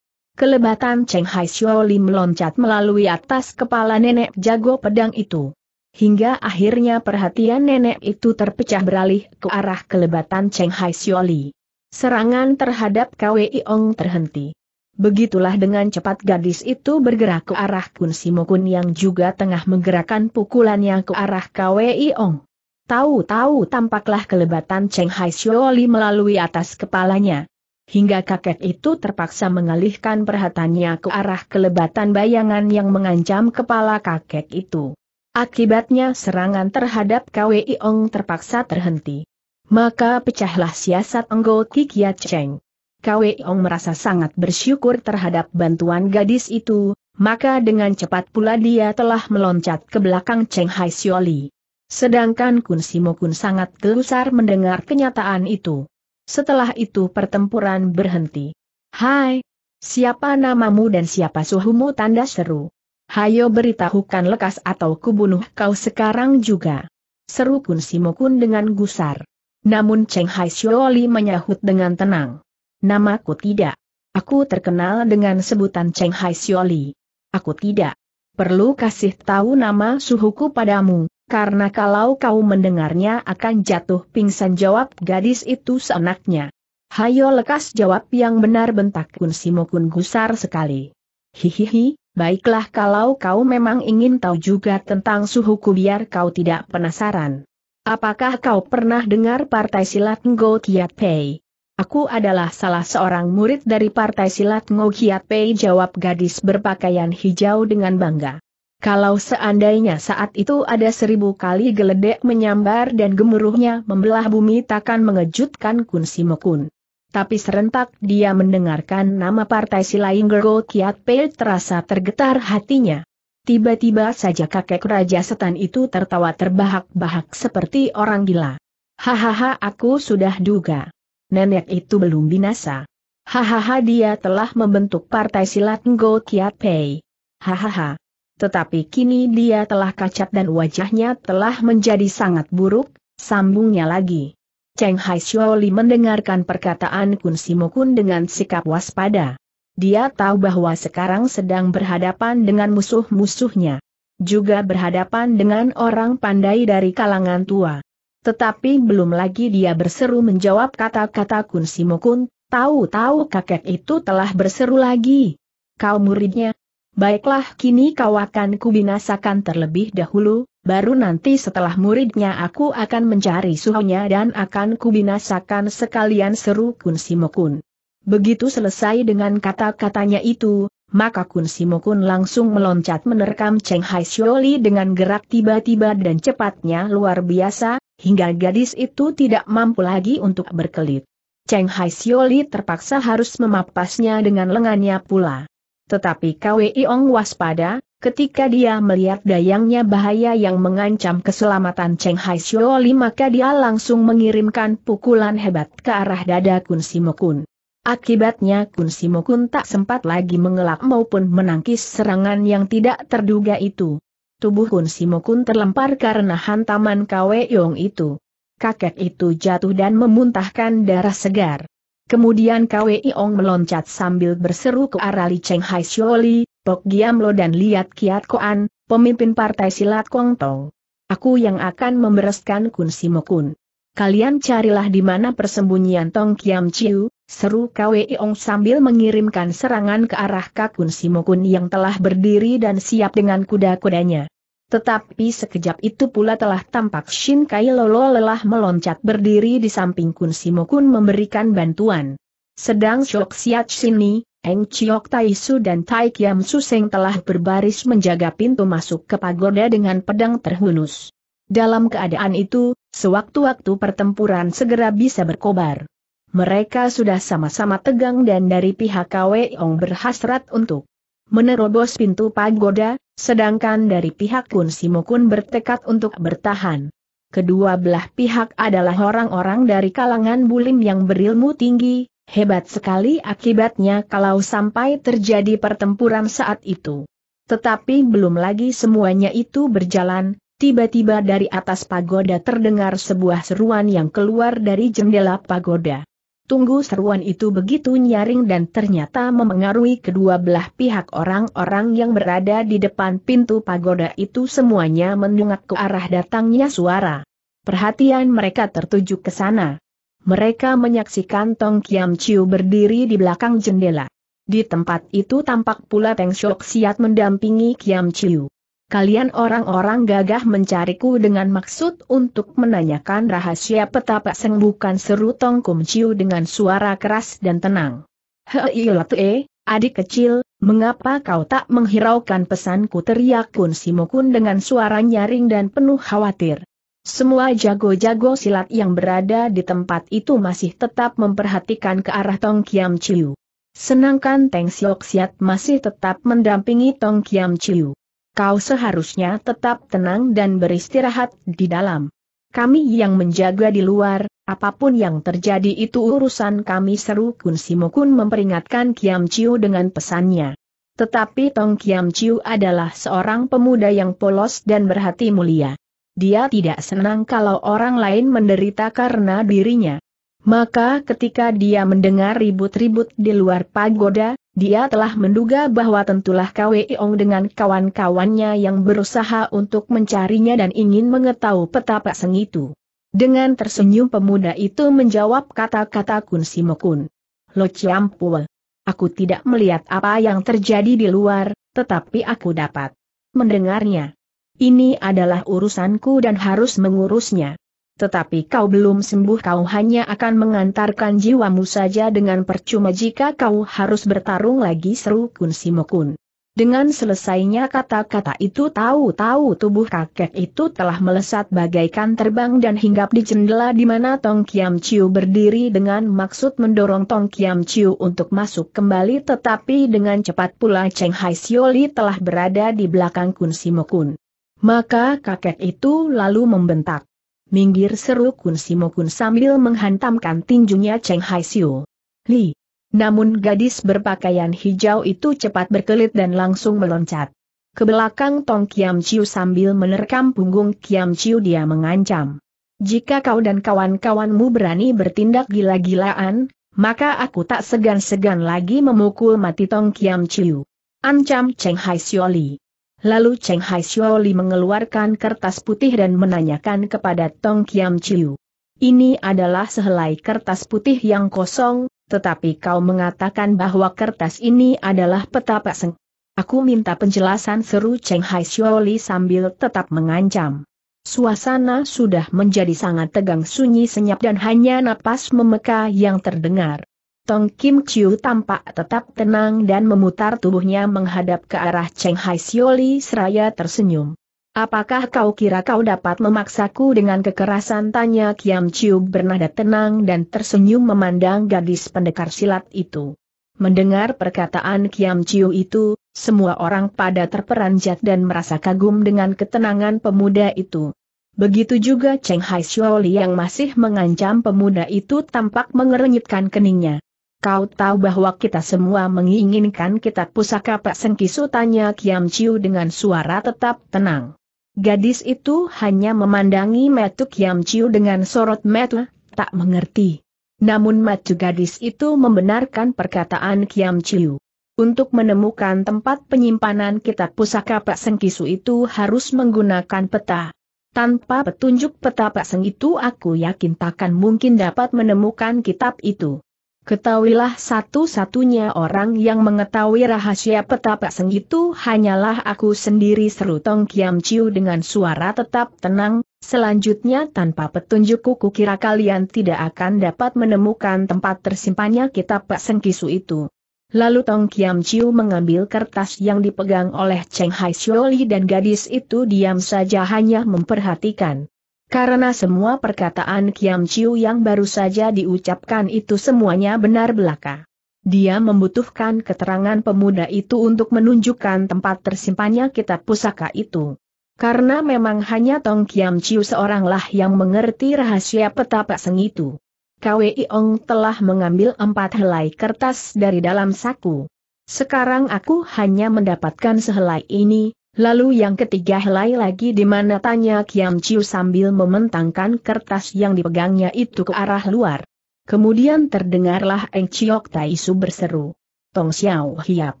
Kelebatan Cheng Hai Xiaoli meloncat melalui atas kepala nenek jago pedang itu. Hingga akhirnya perhatian nenek itu terpecah beralih ke arah kelebatan Cheng Hai Xiaoli. Serangan terhadap Kwei Ong terhenti. Begitulah dengan cepat gadis itu bergerak ke arah Kun Simokun yang juga tengah menggerakkan pukulannya ke arah Kwei Ong. Tahu-tahu tampaklah kelebatan Cheng Hai Xioli melalui atas kepalanya. Hingga kakek itu terpaksa mengalihkan perhatiannya ke arah kelebatan bayangan yang mengancam kepala kakek itu. Akibatnya serangan terhadap Kwei Ong terpaksa terhenti. Maka pecahlah siasat Enggol Kikia Cheng. Kwe Ong merasa sangat bersyukur terhadap bantuan gadis itu, maka dengan cepat pula dia telah meloncat ke belakang Cheng Hai Sioli. Sedangkan Kun Simo Kun sangat gelusar mendengar kenyataan itu. Setelah itu pertempuran berhenti. Hai, siapa namamu dan siapa suhumu tanda seru. Hayo beritahukan lekas atau kubunuh kau sekarang juga. Seru Kun Simo Kun dengan gusar. Namun Cheng Hai Xioli menyahut dengan tenang. Namaku tidak. Aku terkenal dengan sebutan Cheng Hai Xioli. Aku tidak perlu kasih tahu nama suhuku padamu, karena kalau kau mendengarnya akan jatuh pingsan jawab gadis itu seenaknya. Hayo lekas jawab yang benar bentak Kun Simokun gusar sekali. Hihihi, baiklah kalau kau memang ingin tahu juga tentang suhuku biar kau tidak penasaran. Apakah kau pernah dengar partai silat Ngo Tiat Pei? Aku adalah salah seorang murid dari Partai Silat Ngokiat Pei jawab gadis berpakaian hijau dengan bangga. Kalau seandainya saat itu ada seribu kali geledek menyambar dan gemuruhnya membelah bumi takkan mengejutkan Kun Simokun. Tapi serentak dia mendengarkan nama Partai Silat Gergo Kiat Pei terasa tergetar hatinya. Tiba-tiba saja kakek Raja Setan itu tertawa terbahak-bahak seperti orang gila. Hahaha aku sudah duga nenek itu belum binasa. Hahaha dia telah membentuk partai silat Ngo Kiat Pei. Hahaha. Tetapi kini dia telah kacat dan wajahnya telah menjadi sangat buruk, sambungnya lagi. Cheng Hai Xiaoli mendengarkan perkataan Kun Simokun dengan sikap waspada. Dia tahu bahwa sekarang sedang berhadapan dengan musuh-musuhnya. Juga berhadapan dengan orang pandai dari kalangan tua. Tetapi belum lagi dia berseru menjawab kata-kata Kun Simokun, tahu-tahu kakek itu telah berseru lagi. Kau muridnya. Baiklah kini kau akan kubinasakan terlebih dahulu, baru nanti setelah muridnya aku akan mencari suhunya dan akan kubinasakan sekalian seru Kun Simokun. Begitu selesai dengan kata-katanya itu, maka Kun Simokun langsung meloncat menerkam Cheng Hai Sioli dengan gerak tiba-tiba dan cepatnya luar biasa, hingga gadis itu tidak mampu lagi untuk berkelit. Cheng Hai Sioli terpaksa harus memapasnya dengan lengannya pula. Tetapi Kwei Ong waspada, ketika dia melihat dayangnya bahaya yang mengancam keselamatan Cheng Hai Sioli maka dia langsung mengirimkan pukulan hebat ke arah dada Kun Simokun. Akibatnya Kun Simokun tak sempat lagi mengelak maupun menangkis serangan yang tidak terduga itu tubuh Kun Simokun terlempar karena hantaman Yong itu. Kakek itu jatuh dan memuntahkan darah segar. Kemudian Yong meloncat sambil berseru ke arah Li Cheng Hai Xioli, Pok Giam Lo dan Liat Kiat Koan, pemimpin partai silat Kong Tong. Aku yang akan membereskan Kun Simokun. Kalian carilah di mana persembunyian Tong Kiam Chiu, Seru Kwe Iong sambil mengirimkan serangan ke arah Kakun Simokun yang telah berdiri dan siap dengan kuda-kudanya. Tetapi sekejap itu pula telah tampak Shin Kai Lolo lelah meloncat berdiri di samping Kun Simokun memberikan bantuan. Sedang Shok Siat Sini, Eng Chiok Taisu dan Tai Kiam Suseng telah berbaris menjaga pintu masuk ke pagoda dengan pedang terhunus. Dalam keadaan itu, sewaktu-waktu pertempuran segera bisa berkobar. Mereka sudah sama-sama tegang dan dari pihak Ong berhasrat untuk menerobos pintu pagoda, sedangkan dari pihak Kun Simokun bertekad untuk bertahan. Kedua belah pihak adalah orang-orang dari kalangan bulim yang berilmu tinggi, hebat sekali akibatnya kalau sampai terjadi pertempuran saat itu. Tetapi belum lagi semuanya itu berjalan, tiba-tiba dari atas pagoda terdengar sebuah seruan yang keluar dari jendela pagoda. Tunggu seruan itu begitu nyaring dan ternyata memengaruhi kedua belah pihak orang-orang yang berada di depan pintu pagoda itu semuanya menunggak ke arah datangnya suara. Perhatian mereka tertuju ke sana. Mereka menyaksikan Tong Kiam Chiu berdiri di belakang jendela. Di tempat itu tampak pula Peng Shok Siat mendampingi Kiam Chiu. Kalian orang-orang gagah mencariku dengan maksud untuk menanyakan rahasia petapa, Pak Seng bukan seru Tong Kum Chiu dengan suara keras dan tenang. Hei iya E, eh. adik kecil, mengapa kau tak menghiraukan pesanku teriak Kun Simokun dengan suara nyaring dan penuh khawatir. Semua jago-jago silat yang berada di tempat itu masih tetap memperhatikan ke arah Tong Kiam Chiu. Senangkan Teng Siok Siat masih tetap mendampingi Tong Kiam Chiu kau seharusnya tetap tenang dan beristirahat di dalam. Kami yang menjaga di luar, apapun yang terjadi itu urusan kami seru Kun Simokun memperingatkan Kiam Chiu dengan pesannya. Tetapi Tong Kiam Chiu adalah seorang pemuda yang polos dan berhati mulia. Dia tidak senang kalau orang lain menderita karena dirinya. Maka ketika dia mendengar ribut-ribut di luar pagoda, dia telah menduga bahwa tentulah Kweong dengan kawan-kawannya yang berusaha untuk mencarinya dan ingin mengetahui peta Seng itu. Dengan tersenyum pemuda itu menjawab kata-kata Kun Simokun. Lo Chiampua. Aku tidak melihat apa yang terjadi di luar, tetapi aku dapat mendengarnya. Ini adalah urusanku dan harus mengurusnya. Tetapi kau belum sembuh kau hanya akan mengantarkan jiwamu saja dengan percuma jika kau harus bertarung lagi seru Kun Simokun. Dengan selesainya kata-kata itu tahu-tahu tubuh kakek itu telah melesat bagaikan terbang dan hinggap di jendela di mana Tong Kiam Chiu berdiri dengan maksud mendorong Tong Kiam Chiu untuk masuk kembali tetapi dengan cepat pula Cheng Hai Sioli telah berada di belakang Kun Simokun. Maka kakek itu lalu membentak. Minggir seru Kun Simo Kun sambil menghantamkan tinjunya Cheng Hai Siu. Li. Namun gadis berpakaian hijau itu cepat berkelit dan langsung meloncat. Ke belakang Tong Kiam Chiu sambil menerkam punggung Kiam Chiu dia mengancam. Jika kau dan kawan-kawanmu berani bertindak gila-gilaan, maka aku tak segan-segan lagi memukul mati Tong Kiam Chiu. Ancam Cheng Hai Li. Lalu Cheng Hai Xiaoli mengeluarkan kertas putih dan menanyakan kepada Tong Kiam Chiu. Ini adalah sehelai kertas putih yang kosong, tetapi kau mengatakan bahwa kertas ini adalah peta Seng. Aku minta penjelasan seru Cheng Hai Xiaoli sambil tetap mengancam. Suasana sudah menjadi sangat tegang sunyi senyap dan hanya napas memeka yang terdengar. Tong Kim Chiu tampak tetap tenang dan memutar tubuhnya menghadap ke arah Cheng Hai Sioli seraya tersenyum. Apakah kau kira kau dapat memaksaku dengan kekerasan? Tanya Kiam Chiu bernada tenang dan tersenyum memandang gadis pendekar silat itu. Mendengar perkataan Kiam Chiu itu, semua orang pada terperanjat dan merasa kagum dengan ketenangan pemuda itu. Begitu juga Cheng Hai Xiaoli yang masih mengancam pemuda itu tampak mengerenyitkan keningnya. Kau tahu bahwa kita semua menginginkan kitab pusaka Pak Sengkisu tanya Kiam Chiu dengan suara tetap tenang. Gadis itu hanya memandangi metu Kiam Chiu dengan sorot metu, tak mengerti. Namun metu gadis itu membenarkan perkataan Kiam Chiu. Untuk menemukan tempat penyimpanan kitab pusaka Pak Sengkisu itu harus menggunakan peta. Tanpa petunjuk peta Pak Seng itu aku yakin takkan mungkin dapat menemukan kitab itu. Ketahuilah satu-satunya orang yang mengetahui rahasia petapa itu hanyalah aku sendiri seru Tong Kiam Chiu dengan suara tetap tenang, selanjutnya tanpa petunjukku kukira kalian tidak akan dapat menemukan tempat tersimpannya kitab Pak Sengkisu itu. Lalu Tong Kiam Chiu mengambil kertas yang dipegang oleh Cheng Hai Shioli dan gadis itu diam saja hanya memperhatikan. Karena semua perkataan Kiam Chiu yang baru saja diucapkan itu semuanya benar belaka. Dia membutuhkan keterangan pemuda itu untuk menunjukkan tempat tersimpannya kitab pusaka itu. Karena memang hanya Tong Kiam Chiu seoranglah yang mengerti rahasia peta Seng itu. Kwi Ong telah mengambil empat helai kertas dari dalam saku. Sekarang aku hanya mendapatkan sehelai ini, Lalu yang ketiga helai lagi di mana tanya Kiam Chiu sambil mementangkan kertas yang dipegangnya itu ke arah luar. Kemudian terdengarlah Eng Chiok Taisu berseru. Tong Xiao Hiap.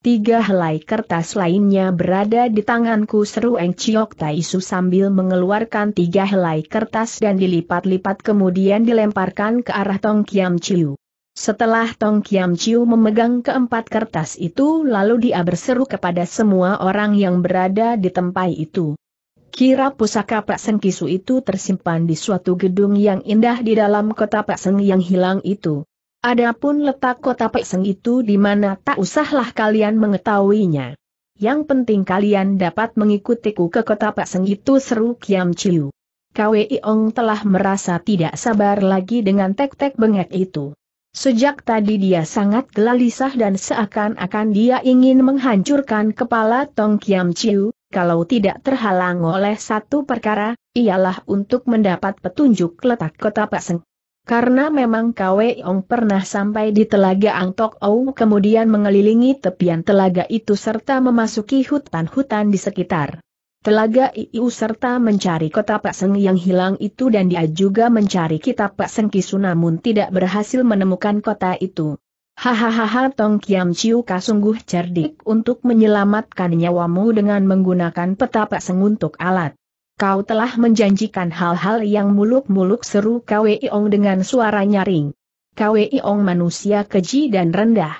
Tiga helai kertas lainnya berada di tanganku seru Eng Chiok Taisu sambil mengeluarkan tiga helai kertas dan dilipat-lipat kemudian dilemparkan ke arah Tong Kiam Chiu. Setelah Tong Kiam Chiu memegang keempat kertas itu lalu dia berseru kepada semua orang yang berada di tempat itu. Kira pusaka Pak Seng Kisu itu tersimpan di suatu gedung yang indah di dalam kota Pak Seng yang hilang itu. Adapun letak kota Pak Seng itu di mana tak usahlah kalian mengetahuinya. Yang penting kalian dapat mengikutiku ke kota Pak Seng itu seru Kiam Chiu. Kwei Ong telah merasa tidak sabar lagi dengan tek-tek bengek itu. Sejak tadi dia sangat gelisah dan seakan-akan dia ingin menghancurkan kepala Tong Kiam Chiu, kalau tidak terhalang oleh satu perkara, ialah untuk mendapat petunjuk letak kota Paseng. Karena memang Kwe Ong pernah sampai di Telaga Ang Tok Ou kemudian mengelilingi tepian telaga itu serta memasuki hutan-hutan di sekitar. Telaga Iu serta mencari kota Pak Seng yang hilang itu dan dia juga mencari kitab Pak Seng Kisu namun tidak berhasil menemukan kota itu. Hahaha Tong Kiam Chiu sungguh cerdik untuk menyelamatkan nyawamu dengan menggunakan peta Seng untuk alat. Kau telah menjanjikan hal-hal yang muluk-muluk seru Kwei Ong dengan suara nyaring. Kwei Ong manusia keji dan rendah.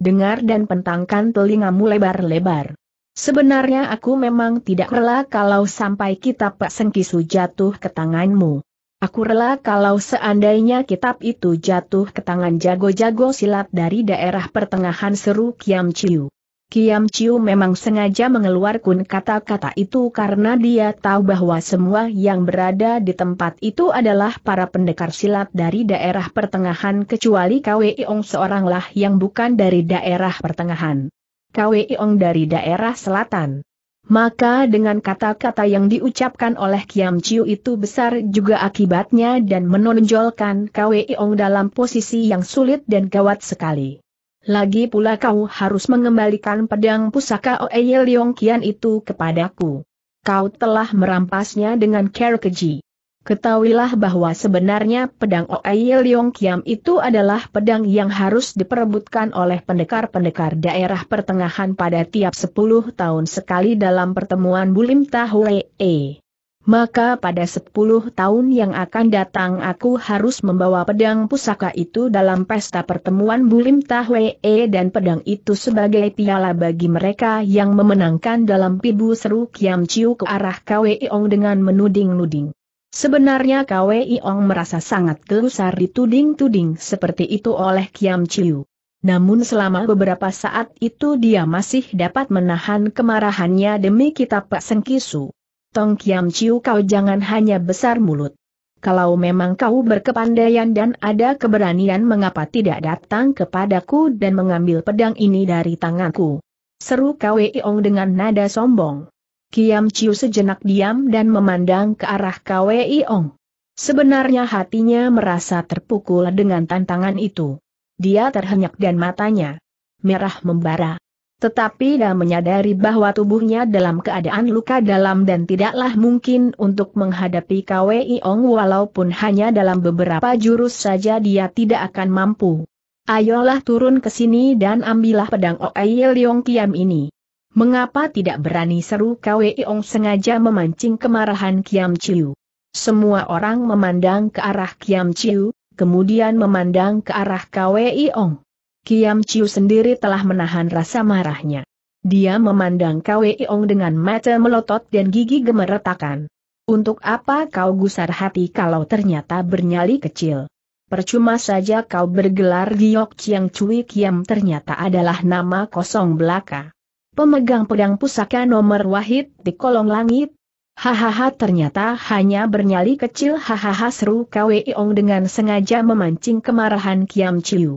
Dengar dan pentangkan telingamu lebar-lebar. Sebenarnya aku memang tidak rela kalau sampai kitab Pak Sengkisu jatuh ke tanganmu. Aku rela kalau seandainya kitab itu jatuh ke tangan jago-jago silat dari daerah pertengahan seru Kiam Chiu. Kiam Chiu memang sengaja mengeluarkan kata-kata itu karena dia tahu bahwa semua yang berada di tempat itu adalah para pendekar silat dari daerah pertengahan kecuali Kwei Ong seoranglah yang bukan dari daerah pertengahan. Ong dari daerah selatan. Maka dengan kata-kata yang diucapkan oleh Kiam Chiu itu besar juga akibatnya dan menonjolkan Ong dalam posisi yang sulit dan gawat sekali. Lagi pula kau harus mengembalikan pedang pusaka Oeye Leong Kian itu kepadaku. Kau telah merampasnya dengan care keji. Ketahuilah bahwa sebenarnya pedang Oei Leong Kiam itu adalah pedang yang harus diperebutkan oleh pendekar-pendekar daerah pertengahan pada tiap 10 tahun sekali dalam pertemuan Bulim Tahwee. Maka pada 10 tahun yang akan datang aku harus membawa pedang pusaka itu dalam pesta pertemuan Bulim Tahwee dan pedang itu sebagai piala bagi mereka yang memenangkan dalam pibu seru Kiam Chiu ke arah Kwe Ong dengan menuding-nuding. Sebenarnya Kwei Ong merasa sangat gelusar dituding-tuding seperti itu oleh Kiam Chiu. Namun selama beberapa saat itu dia masih dapat menahan kemarahannya demi kitab Pak Sengkisu. Tong Kiam Chiu kau jangan hanya besar mulut. Kalau memang kau berkepandaian dan ada keberanian mengapa tidak datang kepadaku dan mengambil pedang ini dari tanganku. Seru Kwei Ong dengan nada sombong. Kiam Chiu sejenak diam dan memandang ke arah Kwei Ong. Sebenarnya hatinya merasa terpukul dengan tantangan itu. Dia terhenyak dan matanya merah membara. Tetapi dia menyadari bahwa tubuhnya dalam keadaan luka dalam dan tidaklah mungkin untuk menghadapi Kwei Ong walaupun hanya dalam beberapa jurus saja dia tidak akan mampu. Ayolah turun ke sini dan ambillah pedang Oei Leong Kiam ini. Mengapa tidak berani seru Kwe Ong sengaja memancing kemarahan Kiam Chiu? Semua orang memandang ke arah Kiam Chiu, kemudian memandang ke arah Kwe Ong. Kiam Chiu sendiri telah menahan rasa marahnya. Dia memandang Kwe Ong dengan mata melotot dan gigi gemeretakan. Untuk apa kau gusar hati kalau ternyata bernyali kecil? Percuma saja kau bergelar Giok Chiang Cui Kiam ternyata adalah nama kosong belaka pemegang pedang pusaka nomor wahid di kolong langit. Hahaha ternyata hanya bernyali kecil hahaha seru Ong dengan sengaja memancing kemarahan Kiam Chiu.